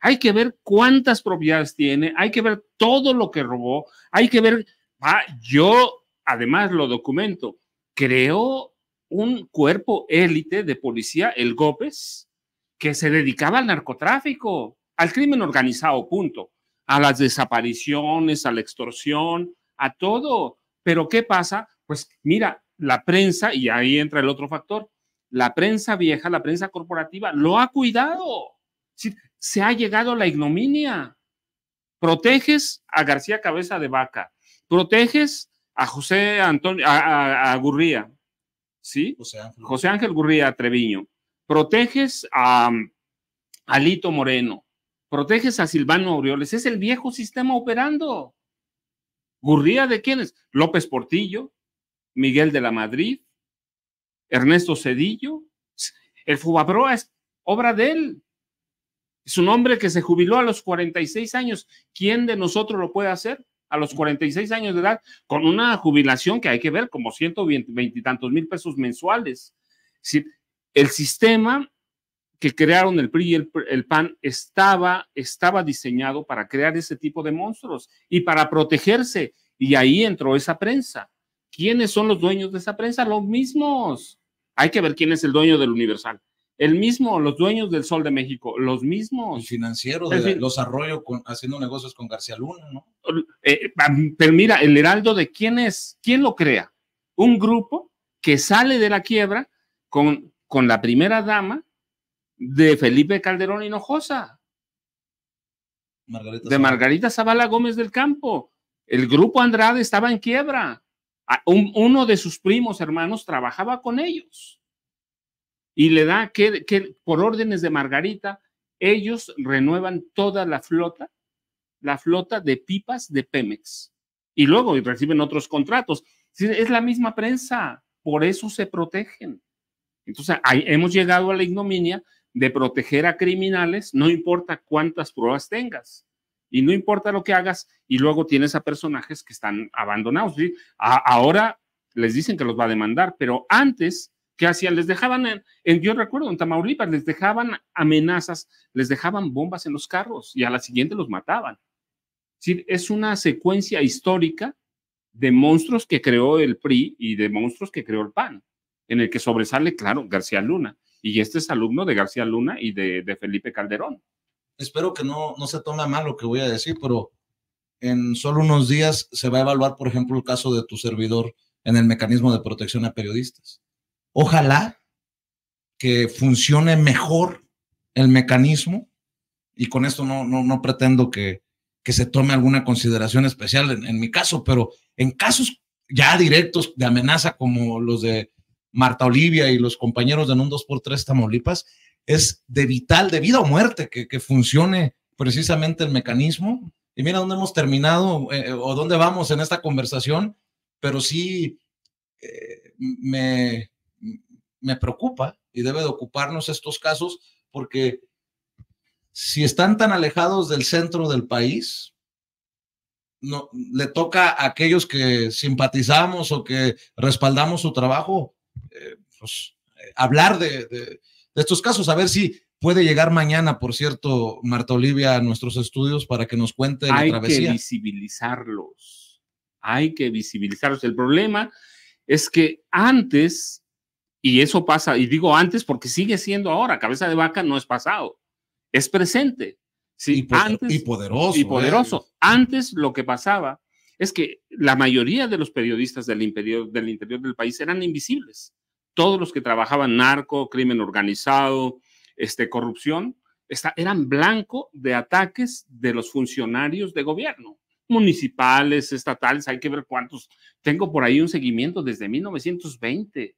[SPEAKER 3] Hay que ver cuántas propiedades tiene, hay que ver todo lo que robó, hay que ver Ah, yo además lo documento. Creó un cuerpo élite de policía, el Gópez que se dedicaba al narcotráfico, al crimen organizado, punto, a las desapariciones, a la extorsión, a todo. Pero ¿qué pasa? Pues mira, la prensa, y ahí entra el otro factor, la prensa vieja, la prensa corporativa, lo ha cuidado. Se ha llegado la ignominia. Proteges a García Cabeza de Vaca, proteges a José Antonio, a, Gurría, ¿sí? José Ángel. Gurría Treviño. Proteges a um, Alito Moreno, proteges a Silvano Aureoles, es el viejo sistema operando. ¿Gurría de quién es? López Portillo, Miguel de la Madrid, Ernesto Cedillo. El Fubabroa es obra de él. Es un hombre que se jubiló a los 46 años. ¿Quién de nosotros lo puede hacer? a los 46 años de edad con una jubilación que hay que ver como 120 y tantos mil pesos mensuales. el sistema que crearon el PRI y el, el, PAN estaba, estaba diseñado para crear ese tipo de monstruos y para protegerse. Y ahí entró esa prensa. ¿Quiénes son los dueños de esa prensa? Los mismos. Hay que ver quién es el dueño del Universal. El mismo, los dueños del Sol de México, los mismos. El financiero, de los Arroyo haciendo negocios con García Luna, ¿no? Eh, pero mira, el Heraldo de quién es, quién lo crea. Un grupo que sale de la quiebra con, con la primera dama de Felipe Calderón Hinojosa. Margarita de Margarita Zavala Gómez del Campo. El grupo Andrade estaba en quiebra. uno de sus primos hermanos trabajaba con ellos y le da que, por órdenes de Margarita, ellos renuevan toda la flota, la flota de pipas de Pemex. Y luego reciben otros contratos. Es la misma prensa, por eso se protegen. Entonces, hemos llegado a la ignominia de proteger a criminales, no importa cuántas pruebas tengas y no importa lo que hagas, y luego tienes a personajes que están abandonados. ahora les dicen que los va a demandar, pero antes que hacían? Les dejaban, en, yo recuerdo en Tamaulipas, les dejaban amenazas, les dejaban bombas en los carros y a la siguiente los mataban. Es, es una secuencia histórica de monstruos que creó el PRI y de monstruos que creó el PAN, en el que sobresale, claro, García Luna. Y este es alumno de García Luna y de, Felipe Calderón.
[SPEAKER 2] Espero que no, no se tome mal lo que voy a decir, pero en solo unos días se va a evaluar, por ejemplo, el caso de tu servidor en el mecanismo de protección a periodistas. Ojalá que funcione mejor el mecanismo y con esto no, no, pretendo que, se tome alguna consideración especial en, mi caso, pero en casos ya directos de amenaza como los de Marta Olivia y los compañeros de un 2x3 Tamaulipas, es de vital, de vida o muerte, que, funcione precisamente el mecanismo. Y mira dónde hemos terminado eh, o dónde vamos en esta conversación, pero sí eh, me, me preocupa y debe de ocuparnos estos casos porque si están tan alejados del centro del país, no, le toca a aquellos que simpatizamos o que respaldamos su trabajo, eh, pues, eh, hablar de, estos casos, a ver si puede llegar mañana, por cierto, Marta Olivia, a nuestros estudios para que nos cuente
[SPEAKER 3] la travesía. Hay que visibilizarlos. Hay que visibilizarlos. El problema es que antes y eso pasa, y digo antes porque sigue siendo ahora, cabeza de vaca no es pasado, es presente. Sí, y, y poderoso. Y poderoso. Antes lo que pasaba es que la mayoría de los periodistas del interior, del interior del país eran invisibles. Todos los que trabajaban narco, crimen organizado, este, corrupción, eran blanco de ataques de los funcionarios de gobierno, municipales, estatales, hay que ver cuántos. Tengo por ahí un seguimiento desde 1920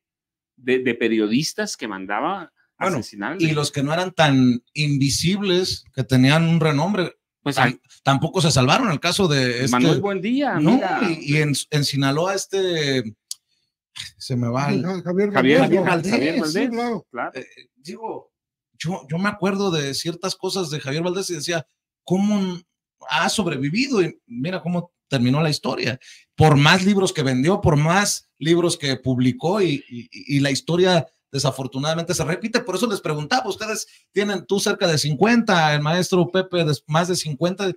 [SPEAKER 3] de, periodistas que mandaba bueno,
[SPEAKER 2] Y los que no eran tan invisibles, que tenían un renombre. Pues tampoco se salvaron el caso de este, Manuel
[SPEAKER 3] Buendía, ¿no?
[SPEAKER 2] Y, en, Sinaloa este se me va. El... Javier, Javier, Valdés,
[SPEAKER 3] claro. Eh, digo,
[SPEAKER 2] yo, yo me acuerdo de ciertas cosas de Javier Valdés y decía, ¿cómo ha sobrevivido? Y mira cómo terminó la historia por más libros que vendió, por más libros que publicó y, la historia desafortunadamente se repite. Por eso les preguntaba, ustedes tienen tú cerca de 50, el maestro Pepe más de 50,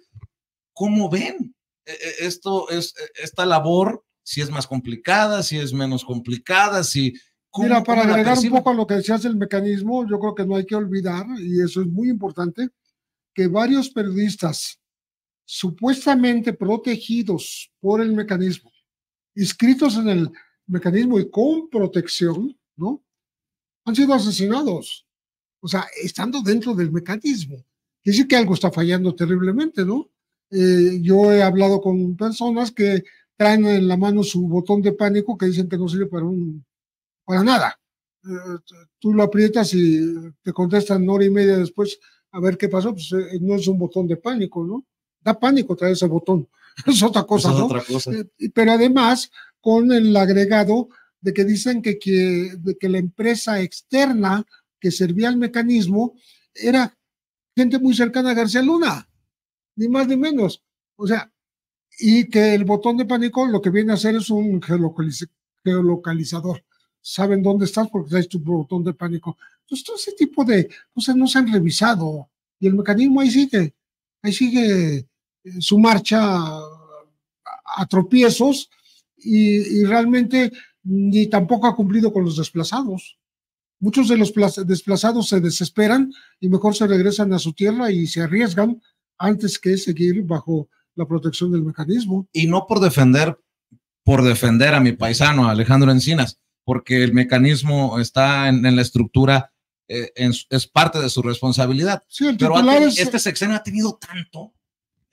[SPEAKER 1] ¿cómo ven
[SPEAKER 2] eh, eh, esto es eh, esta labor? Si es más complicada, si es menos complicada, si... Mira, para agregar un poco
[SPEAKER 1] a lo que decías del mecanismo, yo creo que no hay que olvidar, y eso es muy importante, que varios periodistas supuestamente protegidos por el mecanismo, inscritos en el mecanismo y con protección, ¿no? Han sido asesinados, o sea, estando dentro del mecanismo. Quiere decir que algo está fallando terriblemente, ¿no? Eh, yo he hablado con personas que traen en la mano su botón de pánico que dicen que no sirve para, un, para nada. Eh, tú lo aprietas y te contestan una hora y media después a ver qué pasó, pues eh, no es un botón de pánico, ¿no? da pánico traer ese botón. Es otra cosa, Otra eh, pero además, con el agregado de que dicen que, que, que la empresa externa que servía al mecanismo era gente muy cercana a García Luna, ni más ni menos. O sea, y que el botón de pánico lo que viene a hacer es un geolocalizador. Saben dónde estás porque traes tu botón de pánico. Entonces, todo ese tipo de cosas no se han revisado y el mecanismo ahí sigue, ahí sigue eh, su marcha a tropiezos y, realmente ni tampoco ha cumplido con los desplazados. Muchos de los desplazados se desesperan y mejor se regresan a su tierra y se arriesgan antes que seguir bajo la protección del mecanismo.
[SPEAKER 2] Y no por defender, por defender a mi paisano, Alejandro Encinas, porque el mecanismo está en, la estructura, eh, es parte de su responsabilidad. Pero este sexenio ha tenido tanto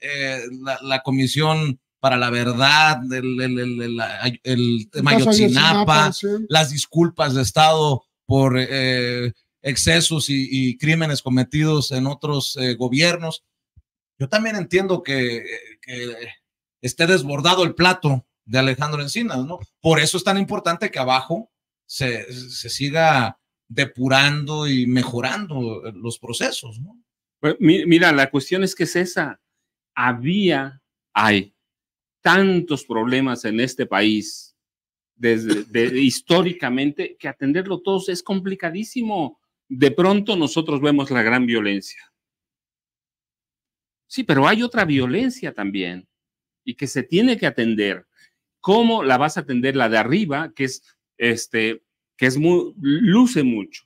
[SPEAKER 2] eh, la, Comisión para la Verdad, el, el, el, el las disculpas de Estado por eh, excesos y, crímenes cometidos en otros eh, gobiernos. Yo también entiendo que, esté desbordado el plato de Alejandro Encinas, ¿no? Por eso es tan importante que abajo se, se siga depurando y mejorando los procesos, ¿no?
[SPEAKER 3] Pues, mira, la cuestión es que es esa había, hay tantos problemas en este país desde históricamente que atenderlo todos es complicadísimo. De pronto nosotros vemos la gran violencia. Sí, pero hay otra violencia también y que se tiene que atender. ¿Cómo la vas a atender la de arriba, que es este que es muy luce mucho?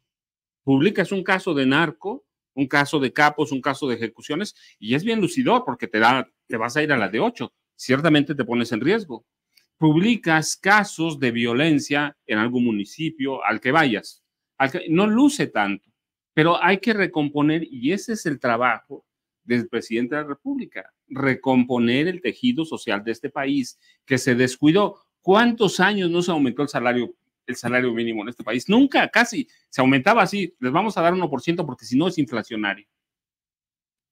[SPEAKER 3] Publicas un caso de narco un caso de capos, un caso de ejecuciones, y es bien lucidor porque te, da, te vas a ir a la de ocho. Ciertamente te pones en riesgo. Publicas casos de violencia en algún municipio al que vayas. no luce tanto, pero hay que recomponer, y ese es el trabajo del presidente de la República, recomponer el tejido social de este país que se descuidó. ¿Cuántos años no se aumentó el salario el salario mínimo en este país. Nunca, casi, se aumentaba así, les vamos a dar 1% porque si no es inflacionario.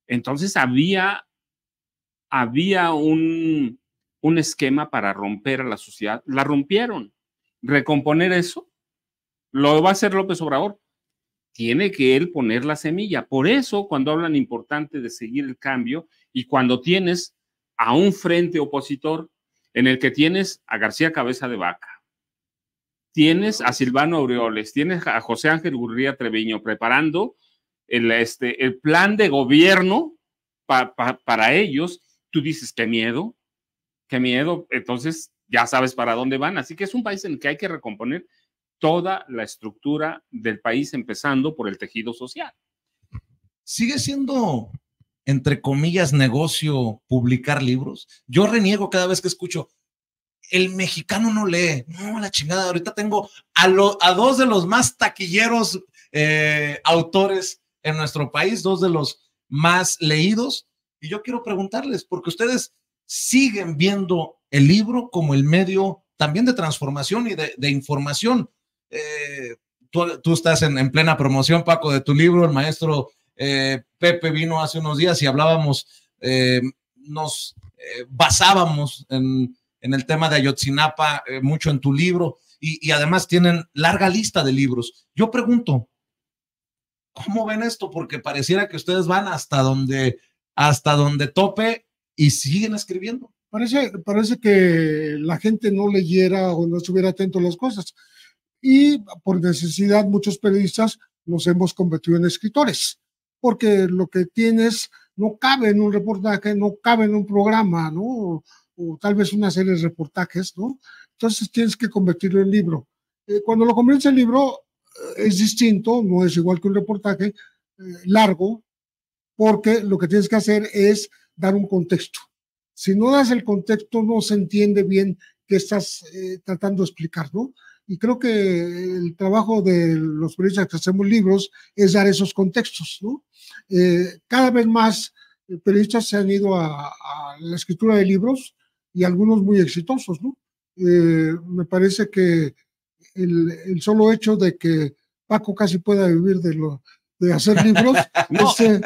[SPEAKER 3] Entonces había, había un, un esquema para romper a la sociedad. La rompieron. Recomponer eso lo va a hacer López Obrador. Tiene que él poner la semilla. Por eso, cuando hablan importante de seguir el cambio y cuando tienes a un frente opositor en el que tienes a García Cabeza de Vaca, tienes a Silvano Aureoles, tienes a José Ángel Gurría Treviño preparando el, este, plan de gobierno para ellos, tú dices, qué miedo, qué miedo, entonces ya sabes para dónde van. Así que es un país en el que hay que recomponer toda la estructura del país, empezando por el tejido social.
[SPEAKER 2] Sigue siendo, entre comillas, negocio publicar libros. Yo reniego cada vez que escucho, el mexicano no lee. No, la chingada. Ahorita tengo a, dos de los más taquilleros eh, autores en nuestro país, dos de los más leídos. Y yo quiero preguntarles, porque ustedes siguen viendo el libro como el medio también de transformación y de, información. Eh, tú, estás en, plena promoción, Paco, de tu libro. El maestro eh, Pepe vino hace unos días y hablábamos, nos basábamos en en el tema de Ayotzinapa, eh, mucho en tu libro, y, además tienen larga lista de libros. Yo pregunto, ¿cómo ven esto? Porque pareciera que ustedes van hasta donde, hasta donde tope y
[SPEAKER 1] siguen escribiendo. Parece, parece que la gente no leyera o no estuviera atento a las cosas. Y por necesidad, muchos periodistas nos hemos convertido en escritores, porque lo que tienes no cabe en un reportaje, no cabe en un programa, ¿no? o tal vez una serie de reportajes, ¿no? Entonces tienes que convertirlo en libro. Eh, cuando lo conviertes en libro eh, es distinto, no es igual que un reportaje eh, largo, porque lo que tienes que hacer es dar un contexto. Si no das el contexto, no se entiende bien qué estás tratando de explicar, ¿no? Y creo que el trabajo de los periodistas que hacemos libros es dar esos contextos, ¿no? cada vez más periodistas se han ido a, a la escritura de libros, y algunos muy exitosos, ¿no? Eh, me parece que el, solo hecho de que Paco casi pueda vivir de lo de hacer libros. no,
[SPEAKER 3] este,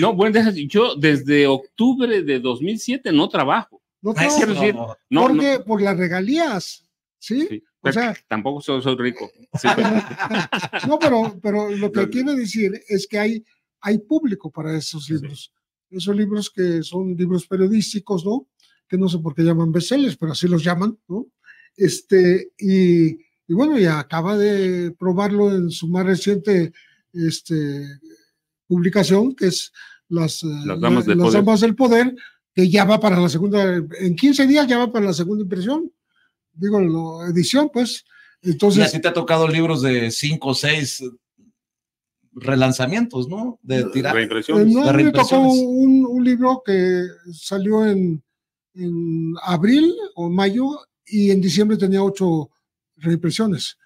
[SPEAKER 3] no, bueno, yo desde octubre de 2007 no trabajo. No, ah, trabajo. no, porque,
[SPEAKER 1] por las regalías, ¿sí?
[SPEAKER 3] o sea, tampoco soy, rico.
[SPEAKER 1] no, pero, lo que quiero decir es que hay, hay público para esos libros. Esos libros que son libros periodísticos, ¿no? que no sé por qué llaman bestsellers, pero así los llaman, ¿no? Este, y, bueno, y acaba de probarlo en su más reciente este, publicación, que es Las, eh, Damas, del, poder. que ya va para la segunda, en 15 días ya va para la segunda impresión, digo, la edición, pues. Entonces, y así
[SPEAKER 2] te ha tocado libros de 5 o 6 relanzamientos, ¿no? De tirar. Reimpresiones. Eh, no, me tocó
[SPEAKER 1] un, libro que salió en en abril o mayo y en diciembre tenía ocho reimpresiones.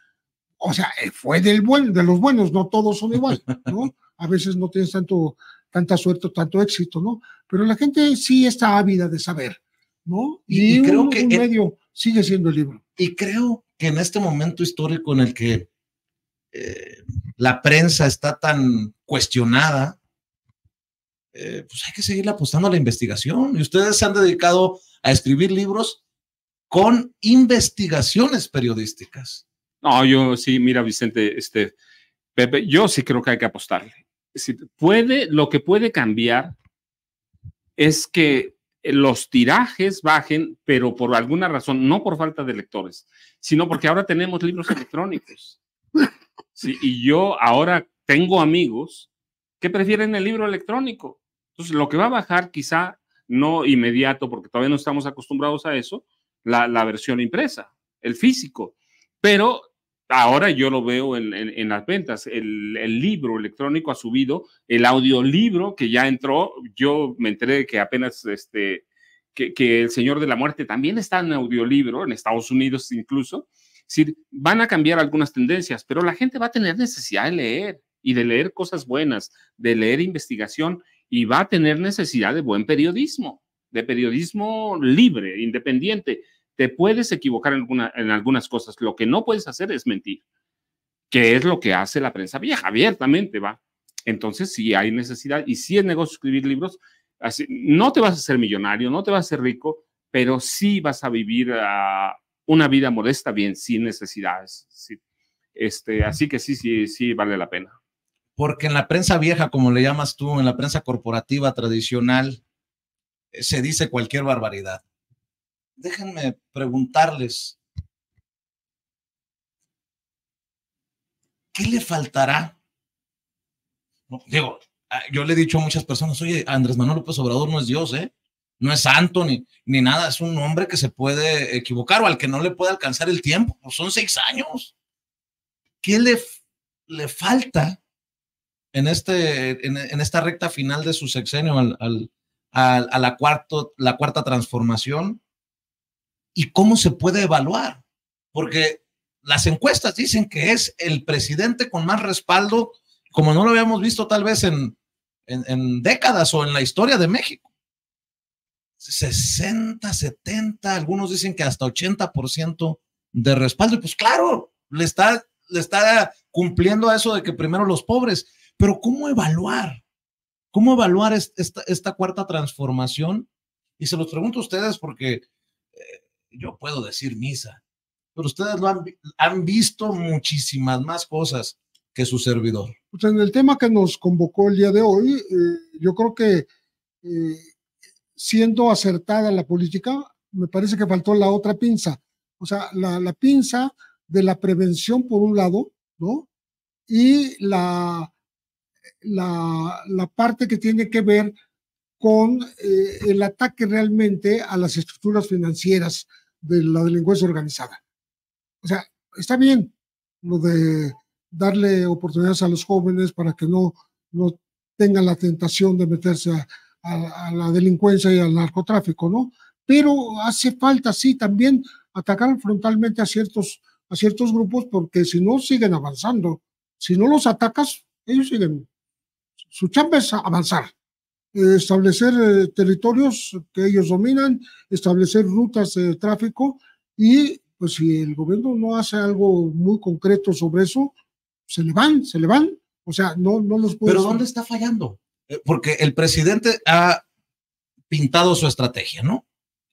[SPEAKER 1] O sea, eh, fue del buen, de los buenos, no todos son igual, ¿no? A veces no tienes tanto, tanta suerte, tanto éxito, ¿no? Pero la gente sí está ávida de saber, ¿no? Y, creo que medio sigue siendo el libro. Y creo que en este
[SPEAKER 2] momento histórico en el que eh, la prensa está tan cuestionada, eh, pues hay que seguir apostando a la investigación. Y ustedes se han
[SPEAKER 3] dedicado a escribir libros con investigaciones periodísticas. No, yo sí, mira, Vicente, este, Pepe, yo sí creo que hay que apostarle. puede, lo que puede cambiar es que los tirajes bajen, pero por alguna razón, no por falta de lectores, sino porque ahora tenemos libros electrónicos. Sí, y yo ahora tengo amigos que prefieren el libro electrónico. Entonces, lo que va a bajar quizá no inmediato, porque todavía no estamos acostumbrados a eso, la, versión impresa, el físico. Pero ahora yo lo veo en, las ventas. El, libro electrónico ha subido, el audiolibro que ya entró, yo me enteré que apenas este, que, El Señor de la Muerte también está en audiolibro, en Estados Unidos incluso. Es decir, van a cambiar algunas tendencias, pero la gente va a tener necesidad de leer y de leer cosas buenas, de leer investigación y va a tener necesidad de buen periodismo, de periodismo libre, independiente. Te puedes equivocar en, alguna, en algunas cosas. Lo que no puedes hacer es mentir, que es lo que hace la prensa vieja, abiertamente va. Entonces, si hay necesidad y si es negocio escribir libros. no te vas a ser millonario, no te vas a ser rico, pero sí vas a vivir ah, una vida modesta, bien, sin necesidades. Este, así que sí, sí, sí vale la pena
[SPEAKER 2] porque en la prensa vieja, como le llamas tú, en la prensa corporativa tradicional, eh, se dice cualquier barbaridad. Déjenme preguntarles, ¿qué le faltará? digo, ah, yo le he dicho a muchas personas, oye, Andrés Manuel López Obrador no es Dios, ¿eh? No es santo ni, nada, es un hombre que se puede equivocar o al que no le puede alcanzar el tiempo, pues son seis años. ¿Qué le, le falta en, este, en, en esta recta final de su sexenio al, al, a, la, cuarto, la cuarta transformación? ¿Y cómo se puede evaluar? Porque las encuestas dicen que es el presidente con más respaldo, como no lo habíamos visto tal vez en, en, décadas o en la historia de México. 60, 70, algunos dicen que hasta 80% de respaldo. Y pues claro, le está, le está cumpliendo a eso de que primero los pobres. Pero ¿cómo evaluar? ¿Cómo evaluar esta, cuarta transformación? Y se los pregunto a ustedes porque eh, yo puedo decir misa, pero ustedes lo han, visto muchísimas más cosas que su servidor.
[SPEAKER 1] Pues, en el tema que nos convocó el día de hoy, eh, yo creo que eh, siendo acertada la política, me parece que faltó la otra pinza, o sea, la, la pinza de la prevención por un lado, ¿no? Y la la, la parte que tiene que ver con eh, el ataque realmente a las estructuras financieras de la delincuencia organizada. O sea, está bien lo de darle oportunidades a los jóvenes para que no, no tengan la tentación de meterse a, a, la delincuencia y al narcotráfico, ¿no? Pero hace falta, sí, también atacar frontalmente a ciertos, a ciertos grupos porque si no siguen avanzando, si no los atacas, ellos siguen su chamba es avanzar, establecer eh, territorios que ellos dominan, establecer rutas de tráfico y pues si el gobierno no hace algo muy concreto sobre eso, se le van, se le van. O sea, no, no los Pero ¿dónde está fallando?
[SPEAKER 2] Eh, porque el presidente ha pintado su estrategia, ¿no?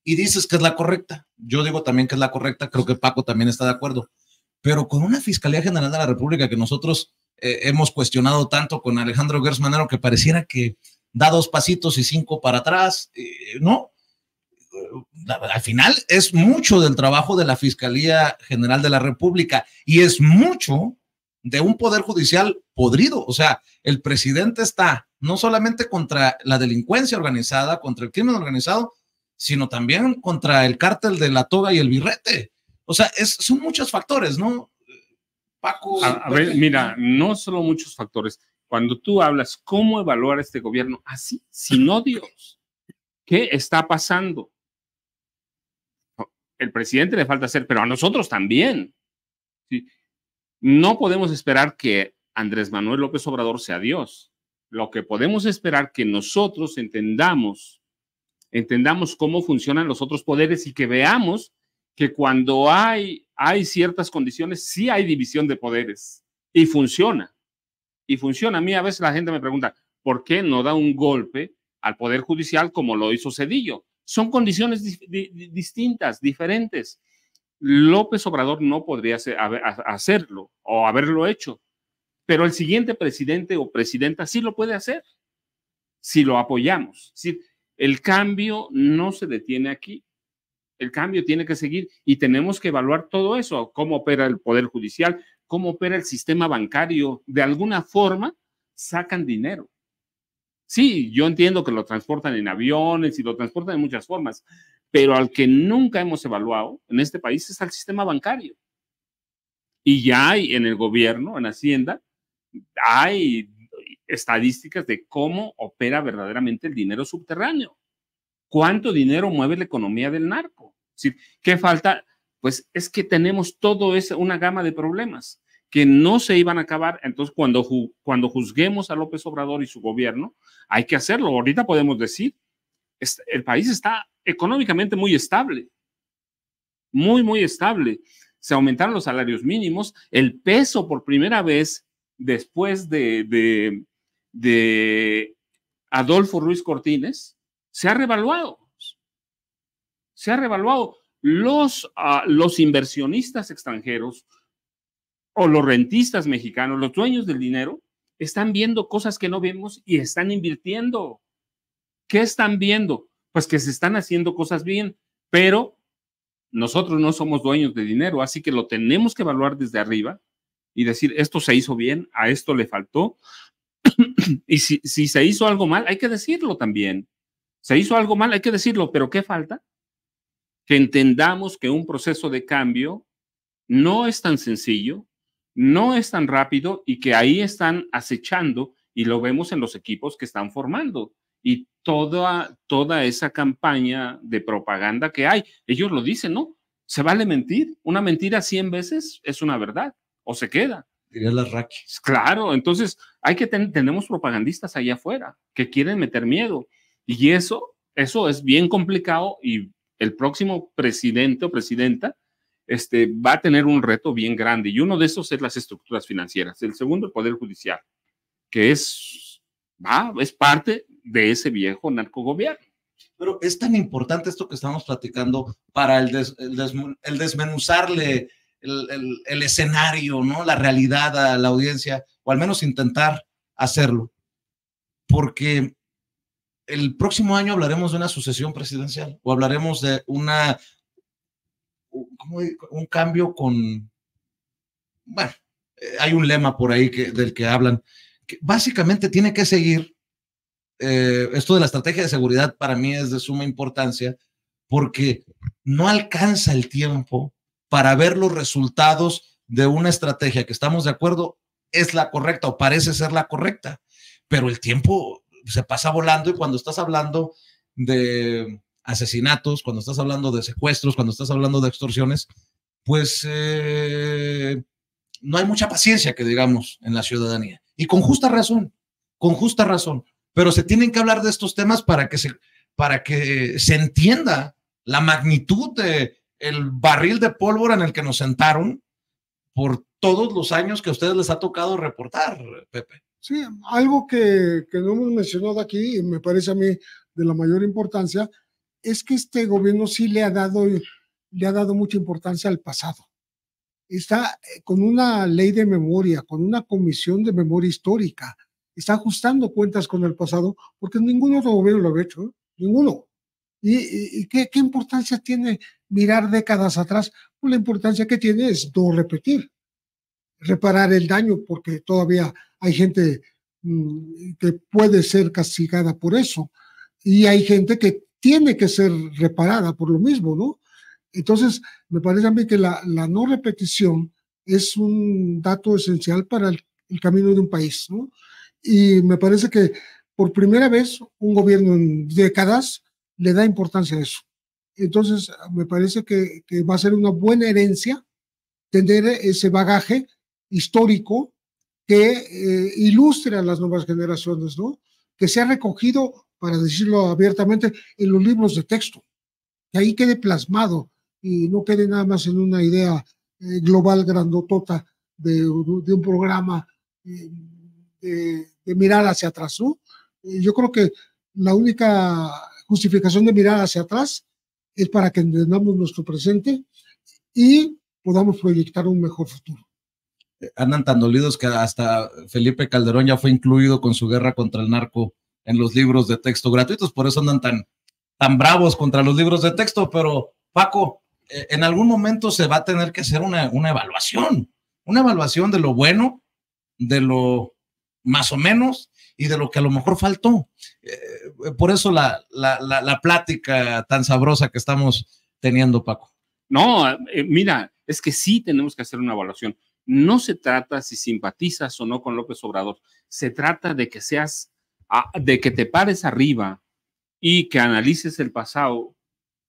[SPEAKER 2] Y dices que es la correcta. Yo digo también que es la correcta. Creo que Paco también está de acuerdo. Pero con una Fiscalía General de la República que nosotros eh, hemos cuestionado tanto con Alejandro Gersmanero que pareciera que da dos pasitos y cinco para atrás, eh, ¿no? Al final es mucho del trabajo de la Fiscalía General de la República y es mucho de un poder judicial podrido. O sea, el presidente está no solamente contra la delincuencia organizada, contra el crimen organizado, sino también contra el cártel de la toga y el birrete. O sea, son muchos factores, ¿no? Paco. mira,
[SPEAKER 3] no solo muchos factores. Cuando tú hablas, ¿cómo evaluar este gobierno? Así, sino Dios. ¿Qué está pasando? El presidente le falta hacer, pero a nosotros también. No podemos esperar que Andrés Manuel López Obrador sea Dios. Lo que podemos esperar que nosotros entendamos, entendamos cómo funcionan los otros poderes y que veamos que cuando hay hay ciertas condiciones, sí hay división de poderes y funciona. Y funciona. A mí a veces la gente me pregunta, ¿por qué no da un golpe al Poder Judicial como lo hizo Cedillo? Son condiciones distintas, diferentes. López Obrador no podría hacerlo o haberlo hecho, pero el siguiente presidente o presidenta sí lo puede hacer si lo apoyamos. Si el cambio no se detiene aquí el cambio tiene que seguir y tenemos que evaluar todo eso, cómo opera el Poder Judicial, cómo opera el sistema bancario. De alguna forma, sacan dinero. Sí, yo entiendo que lo transportan en aviones y lo transportan de muchas formas, pero al que nunca hemos evaluado en este país es el sistema bancario. Y ya hay en el gobierno, en Hacienda, hay estadísticas de cómo opera verdaderamente el dinero subterráneo. ¿Cuánto dinero mueve la economía del narco? decir, ¿qué falta? Pues es que tenemos todo esa, una gama de problemas que no se iban a acabar. Entonces, cuando, cuando juzguemos a López Obrador y su gobierno, hay que hacerlo. Ahorita podemos decir, el país está económicamente muy estable, muy, muy estable. Se aumentaron los salarios mínimos, el peso por primera vez después de, de, de Adolfo Ruiz Cortines se ha revaluado se ha revaluado. Los, ah, los inversionistas extranjeros o los rentistas mexicanos, los dueños del dinero, están viendo cosas que no vemos y están invirtiendo. ¿Qué están viendo? Pues que se están haciendo cosas bien, pero nosotros no somos dueños de dinero, así que lo tenemos que evaluar desde arriba y decir, esto se hizo bien, a esto le faltó. y si se hizo algo mal, hay que decirlo también. Se hizo algo mal, hay que decirlo, pero ¿qué falta? que entendamos que un proceso de cambio no es tan sencillo, no es tan rápido y que ahí están acechando y lo vemos en los equipos que están formando y toda, toda esa campaña de propaganda que hay. Ellos lo dicen, ¿no? ¿Se vale mentir? Una mentira 100 veces es una verdad o se queda. Diría las raquis. Claro, entonces hay que tenemos propagandistas allá afuera que quieren meter miedo y eso, eso es bien complicado y el próximo presidente o presidenta este, va a tener un reto bien grande y uno de esos es las estructuras financieras. El segundo, el Poder Judicial, que es, va, es parte de ese viejo narcogobierno. Pero es tan importante
[SPEAKER 2] esto que estamos platicando para el, el, desmenuzarle el, el, escenario, ¿no? la realidad a la audiencia, o al menos intentar hacerlo. Porque el próximo año hablaremos de una sucesión presidencial o hablaremos de una un cambio con bueno, eh, hay un lema por ahí que, del que hablan que básicamente tiene que seguir eh, esto de la estrategia de seguridad para mí es de suma importancia porque no alcanza el tiempo para ver los resultados de una estrategia que estamos de acuerdo es la correcta o parece ser la correcta, pero el tiempo se pasa volando y cuando estás hablando de asesinatos, cuando estás hablando de secuestros, cuando estás hablando de extorsiones, pues eh, no hay mucha paciencia que digamos en la ciudadanía. Y con justa razón, con justa razón. Pero se tienen que hablar de estos temas para que se, para que se entienda la magnitud de barril de pólvora en el que nos sentaron por todos los años que a ustedes les ha tocado reportar, Pepe.
[SPEAKER 1] Sí, algo que, que no hemos mencionado aquí y me parece a mí de la mayor importancia es que este gobierno sí le ha dado, le ha dado mucha importancia al pasado. Está eh, con una ley de memoria, con una comisión de memoria histórica, está ajustando cuentas con el pasado porque ningún otro gobierno lo ha hecho, ¿eh? ninguno. ¿Y, qué, qué, importancia tiene mirar décadas atrás? Pues la importancia que tiene es no repetir, reparar el daño porque todavía hay gente mm, que puede ser castigada por eso y hay gente que tiene que ser reparada por lo mismo, ¿no? Entonces, me parece a mí que la, no repetición es un dato esencial para el, camino de un país, ¿no? Y me parece que por primera vez un gobierno en décadas le da importancia a eso. Entonces, me parece que va a ser una buena herencia tener ese bagaje histórico que eh, ilustre a las nuevas generaciones, ¿no? Que se ha recogido, para decirlo abiertamente, en los libros de texto. Que ahí quede plasmado y no quede nada más en una idea eh, global grandotota de, un programa eh, de, mirar hacia atrás, Yo creo que la única justificación de mirar hacia atrás es para que entendamos nuestro presente y podamos proyectar un mejor futuro
[SPEAKER 2] andan tan dolidos que hasta Felipe Calderón ya fue incluido con su guerra contra el narco en los libros de texto gratuitos, por eso andan tan, tan bravos contra los libros de texto, pero Paco, eh, en algún momento se va a tener que hacer una, evaluación, una evaluación de lo bueno, de lo más o menos y de lo que a lo mejor faltó. Eh, por eso la, plática tan sabrosa que estamos teniendo, Paco.
[SPEAKER 3] No, eh, mira, es que sí tenemos que hacer una evaluación no se trata si simpatizas o no con López Obrador, se trata de que seas, ah, de que te pares arriba y que analices el pasado,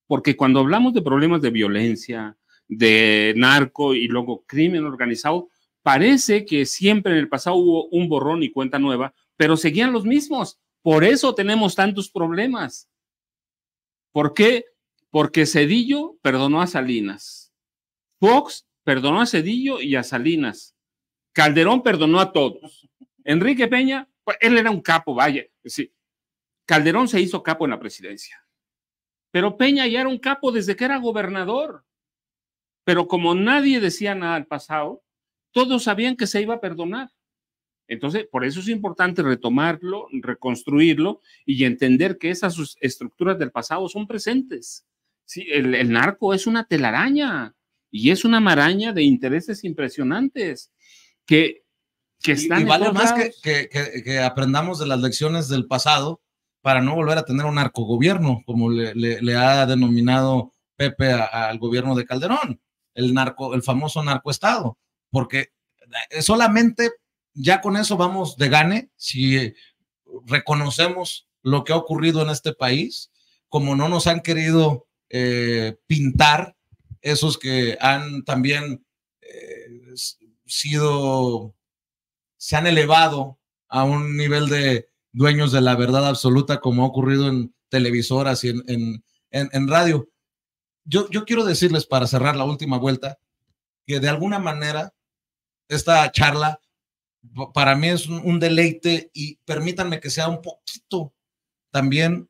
[SPEAKER 3] porque cuando hablamos de problemas de violencia, de narco y luego crimen organizado, parece que siempre en el pasado hubo un borrón y cuenta nueva, pero seguían los mismos. Por eso tenemos tantos problemas. ¿Por qué? Porque Cedillo perdonó a Salinas. Fox perdonó a Cedillo y a Salinas. Calderón perdonó a todos. Enrique Peña, pues, él era un capo, vaya. Sí. Calderón se hizo capo en la presidencia. Pero Peña ya era un capo desde que era gobernador. Pero como nadie decía nada al pasado, todos sabían que se iba a perdonar. Entonces, por eso es importante retomarlo, reconstruirlo y entender que esas estructuras del pasado son presentes. Sí, el narco es una telaraña y es una maraña de intereses impresionantes que, que están... Y, vale más
[SPEAKER 2] que, que, aprendamos de las lecciones del pasado para no volver a tener un narcogobierno, como le, ha denominado Pepe al gobierno de Calderón, el, narco, el famoso narcoestado, porque eh, solamente ya con eso vamos de gane si reconocemos lo que ha ocurrido en este país, como no nos han querido eh, pintar esos que han también eh, sido, se han elevado a un nivel de dueños de la verdad absoluta como ha ocurrido en televisoras y en, radio. Yo, quiero decirles para cerrar la última vuelta que de alguna manera esta charla para mí es un, deleite y permítanme que sea un poquito también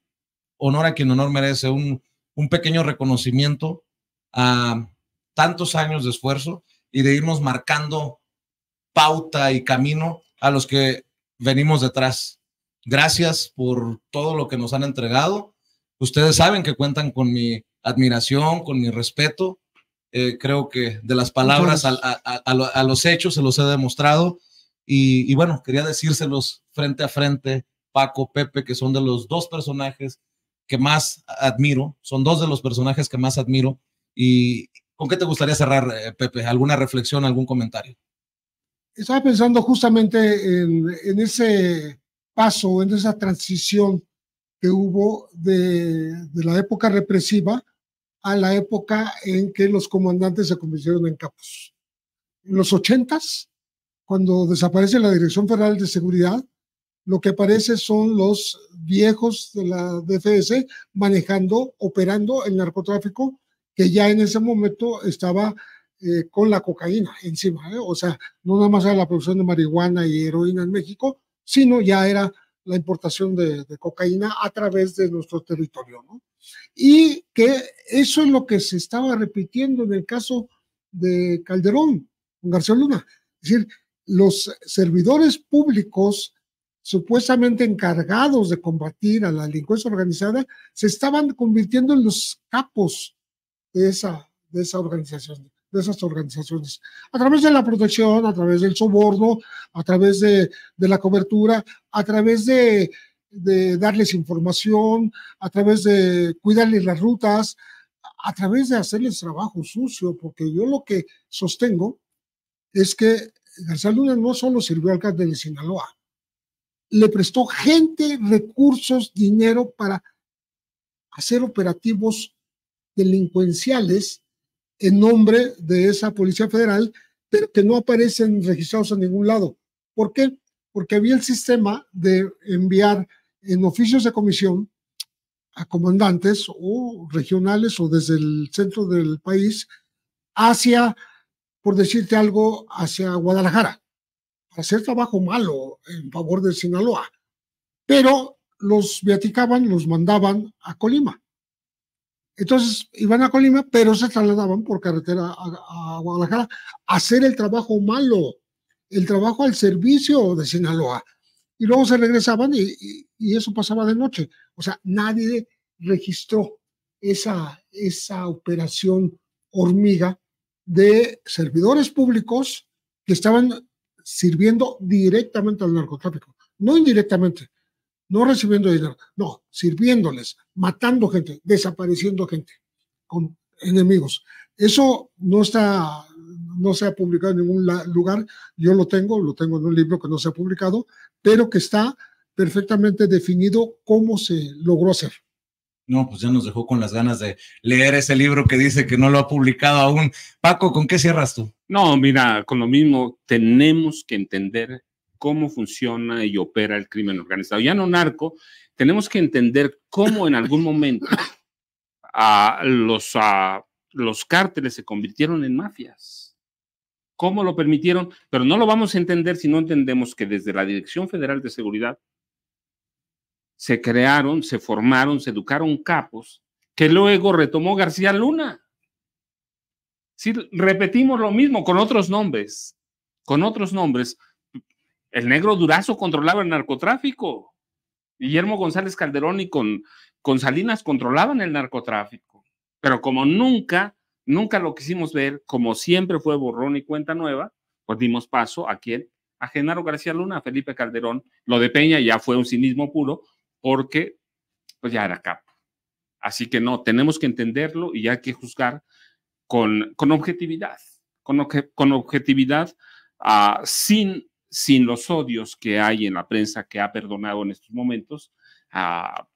[SPEAKER 2] honor a quien honor merece, un, un pequeño reconocimiento a tantos años de esfuerzo y de irnos marcando pauta y camino a los que venimos detrás. Gracias por todo lo que nos han entregado. Ustedes saben que cuentan con mi admiración, con mi respeto. Eh, creo que de las palabras a, los hechos se los he demostrado. y bueno, quería decírselos frente a frente, Paco, Pepe, que son de los dos personajes que más admiro, son dos de los personajes que más admiro ¿Y con qué te gustaría cerrar, eh, Pepe? ¿Alguna reflexión, algún comentario?
[SPEAKER 1] Estaba pensando justamente en, ese paso, en esa transición que hubo de, de, la época represiva a la época en que los comandantes se convirtieron en capos. En los ochentas, cuando desaparece la Dirección Federal de Seguridad, lo que aparece son los viejos de la DFS manejando, operando el narcotráfico que ya en ese momento estaba eh, con la cocaína encima. ¿eh? O sea, no nada más era la producción de marihuana y heroína en México, sino ya era la importación de, cocaína a través de nuestro territorio. ¿no? Y que eso es lo que se estaba repitiendo en el caso de Calderón, con García Luna. Es decir, los servidores públicos supuestamente encargados de combatir a la delincuencia organizada se estaban convirtiendo en los capos de, esa, de, organización, de esas organizaciones. A través de la protección, a través del soborno, a través de, de la cobertura, a través de, de darles información, a través de cuidarles las rutas, a través de hacerles trabajo sucio, porque yo lo que sostengo es que García Luna no solo sirvió al cártel de Sinaloa, le prestó gente, recursos, dinero para hacer operativos delincuenciales en nombre de esa Policía Federal, pero que no aparecen registrados a ningún lado. ¿Por qué? Porque había el sistema de enviar en oficios de comisión a comandantes o regionales o desde el centro del país hacia, por decirte algo, hacia Guadalajara, para hacer trabajo malo en favor de Sinaloa. Pero los viaticaban los mandaban a Colima. Entonces iban a Colima, pero se trasladaban por carretera a, Guadalajara a hacer el trabajo malo, el trabajo al servicio de Sinaloa. Y luego se regresaban y, eso pasaba de noche. O sea, nadie registró esa, esa operación hormiga de servidores públicos que estaban sirviendo directamente al narcotráfico, no indirectamente, no recibiendo dinero, no, sirviéndoles, matando gente, desapareciendo gente, con enemigos. Eso no está, no se ha publicado en ningún lugar, yo lo tengo, lo tengo en un libro que no se ha publicado, pero que está perfectamente definido cómo se logró hacer.
[SPEAKER 2] No, pues ya nos dejó con las ganas de leer ese libro que dice que no lo ha publicado aún. Paco, ¿con qué cierras tú?
[SPEAKER 3] No, mira, con lo mismo, tenemos que entender cómo funciona y opera el crimen organizado. Ya no narco, tenemos que entender cómo en algún momento a los, a, los cárteles se convirtieron en mafias. ¿Cómo lo permitieron? Pero no lo vamos a entender si no entendemos que desde la Dirección Federal de Seguridad se crearon, se formaron, se educaron capos que luego retomó García Luna. Si repetimos lo mismo con otros nombres, con otros nombres, el negro Durazo controlaba el narcotráfico. Guillermo González Calderón y con, con Salinas controlaban el narcotráfico. Pero como nunca, nunca lo quisimos ver, como siempre fue borrón y cuenta nueva, pues dimos paso a quién? A Genaro García Luna, a Felipe Calderón. Lo de Peña ya fue un cinismo puro porque pues ya era capo. Así que no, tenemos que entenderlo y hay que juzgar con, con objetividad, con, con objetividad, ah, sin sin los odios que hay en la prensa que ha perdonado en estos momentos a, ah,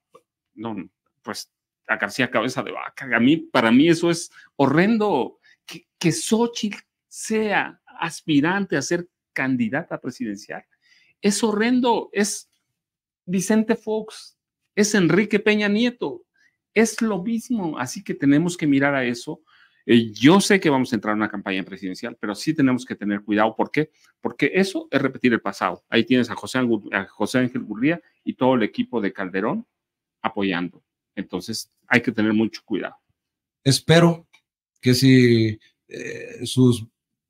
[SPEAKER 3] no, pues, a García Cabeza de Vaca. mí, para mí eso es horrendo. Que, que Xochitl sea aspirante a ser candidata presidencial es horrendo. Es Vicente Fox, es Enrique Peña Nieto, es lo mismo. Así que tenemos que mirar a eso eh, yo sé que vamos a entrar en una campaña presidencial, pero sí tenemos que tener cuidado. ¿Por qué? Porque eso es repetir el pasado. Ahí tienes a José, José Ángel Gurría y todo el equipo de Calderón apoyando. Entonces hay que tener mucho cuidado.
[SPEAKER 2] Espero que si eh, sus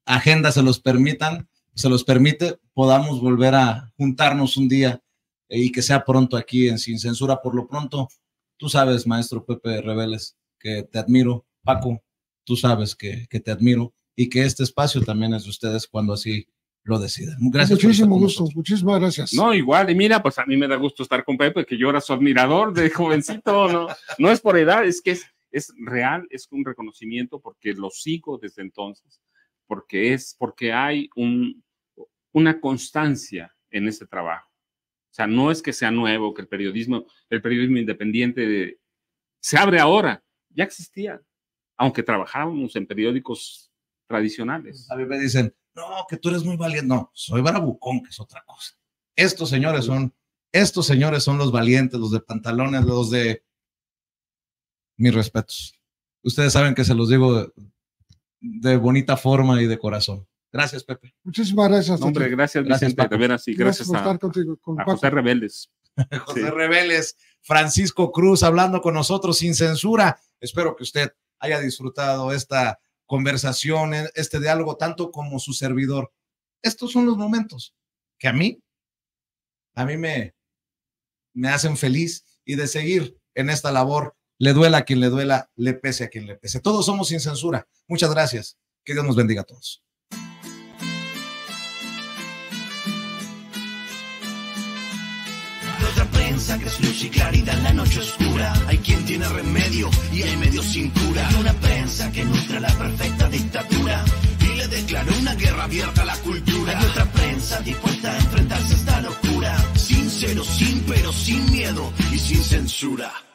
[SPEAKER 2] agendas se los permitan, se los permite, podamos volver a juntarnos un día eh, y que sea pronto aquí en Sin Censura. Por lo pronto, tú sabes, maestro Pepe Reveles, que te admiro. Paco, tú sabes que, te admiro y que este espacio también es de ustedes cuando así lo decidan. Gracias. Muchísimo gusto,
[SPEAKER 1] muchísimas gracias.
[SPEAKER 3] No, igual, y mira, pues a mí me da gusto estar con Pepe, que yo era su admirador de jovencito, no, no es por edad, es que es, real, es un reconocimiento porque lo sigo desde entonces, porque es, porque hay un, una constancia en ese trabajo. O sea, no es que sea nuevo, que el periodismo, el periodismo independiente se abre ahora, ya existía, aunque trabajábamos en periódicos tradicionales. A mí me dicen,
[SPEAKER 2] no, que tú eres muy valiente. No, soy barabucón, que es otra cosa. Estos señores son, estos señores son los valientes, los de pantalones, los de mis respetos. Ustedes saben que se los digo de, bonita forma y de corazón.
[SPEAKER 1] Gracias, Pepe. Muchísimas gracias. hombre, gracias, gracias Vicente. De así. gracias, gracias por estar contigo, con José
[SPEAKER 2] Rebeles. José Rebeles, Francisco Cruz, hablando con nosotros sin censura. Espero que usted haya disfrutado esta conversación, e, este diálogo, tanto como su servidor. Estos son los momentos que a mí, a mí me, me hacen feliz y de seguir en esta labor, le duela a quien le duela, le pese a quien le pese. Todos somos sin censura. Muchas gracias. Que Dios nos bendiga a todos. que es luz y claridad en la noche oscura. Hay quien tiene remedio y hay medio sin cura. una prensa que nutre la perfecta dictadura y le declaró una guerra abierta a la cultura. Y otra prensa dispuesta a enfrentarse a esta locura. cero, sin pero, sin miedo y sin censura.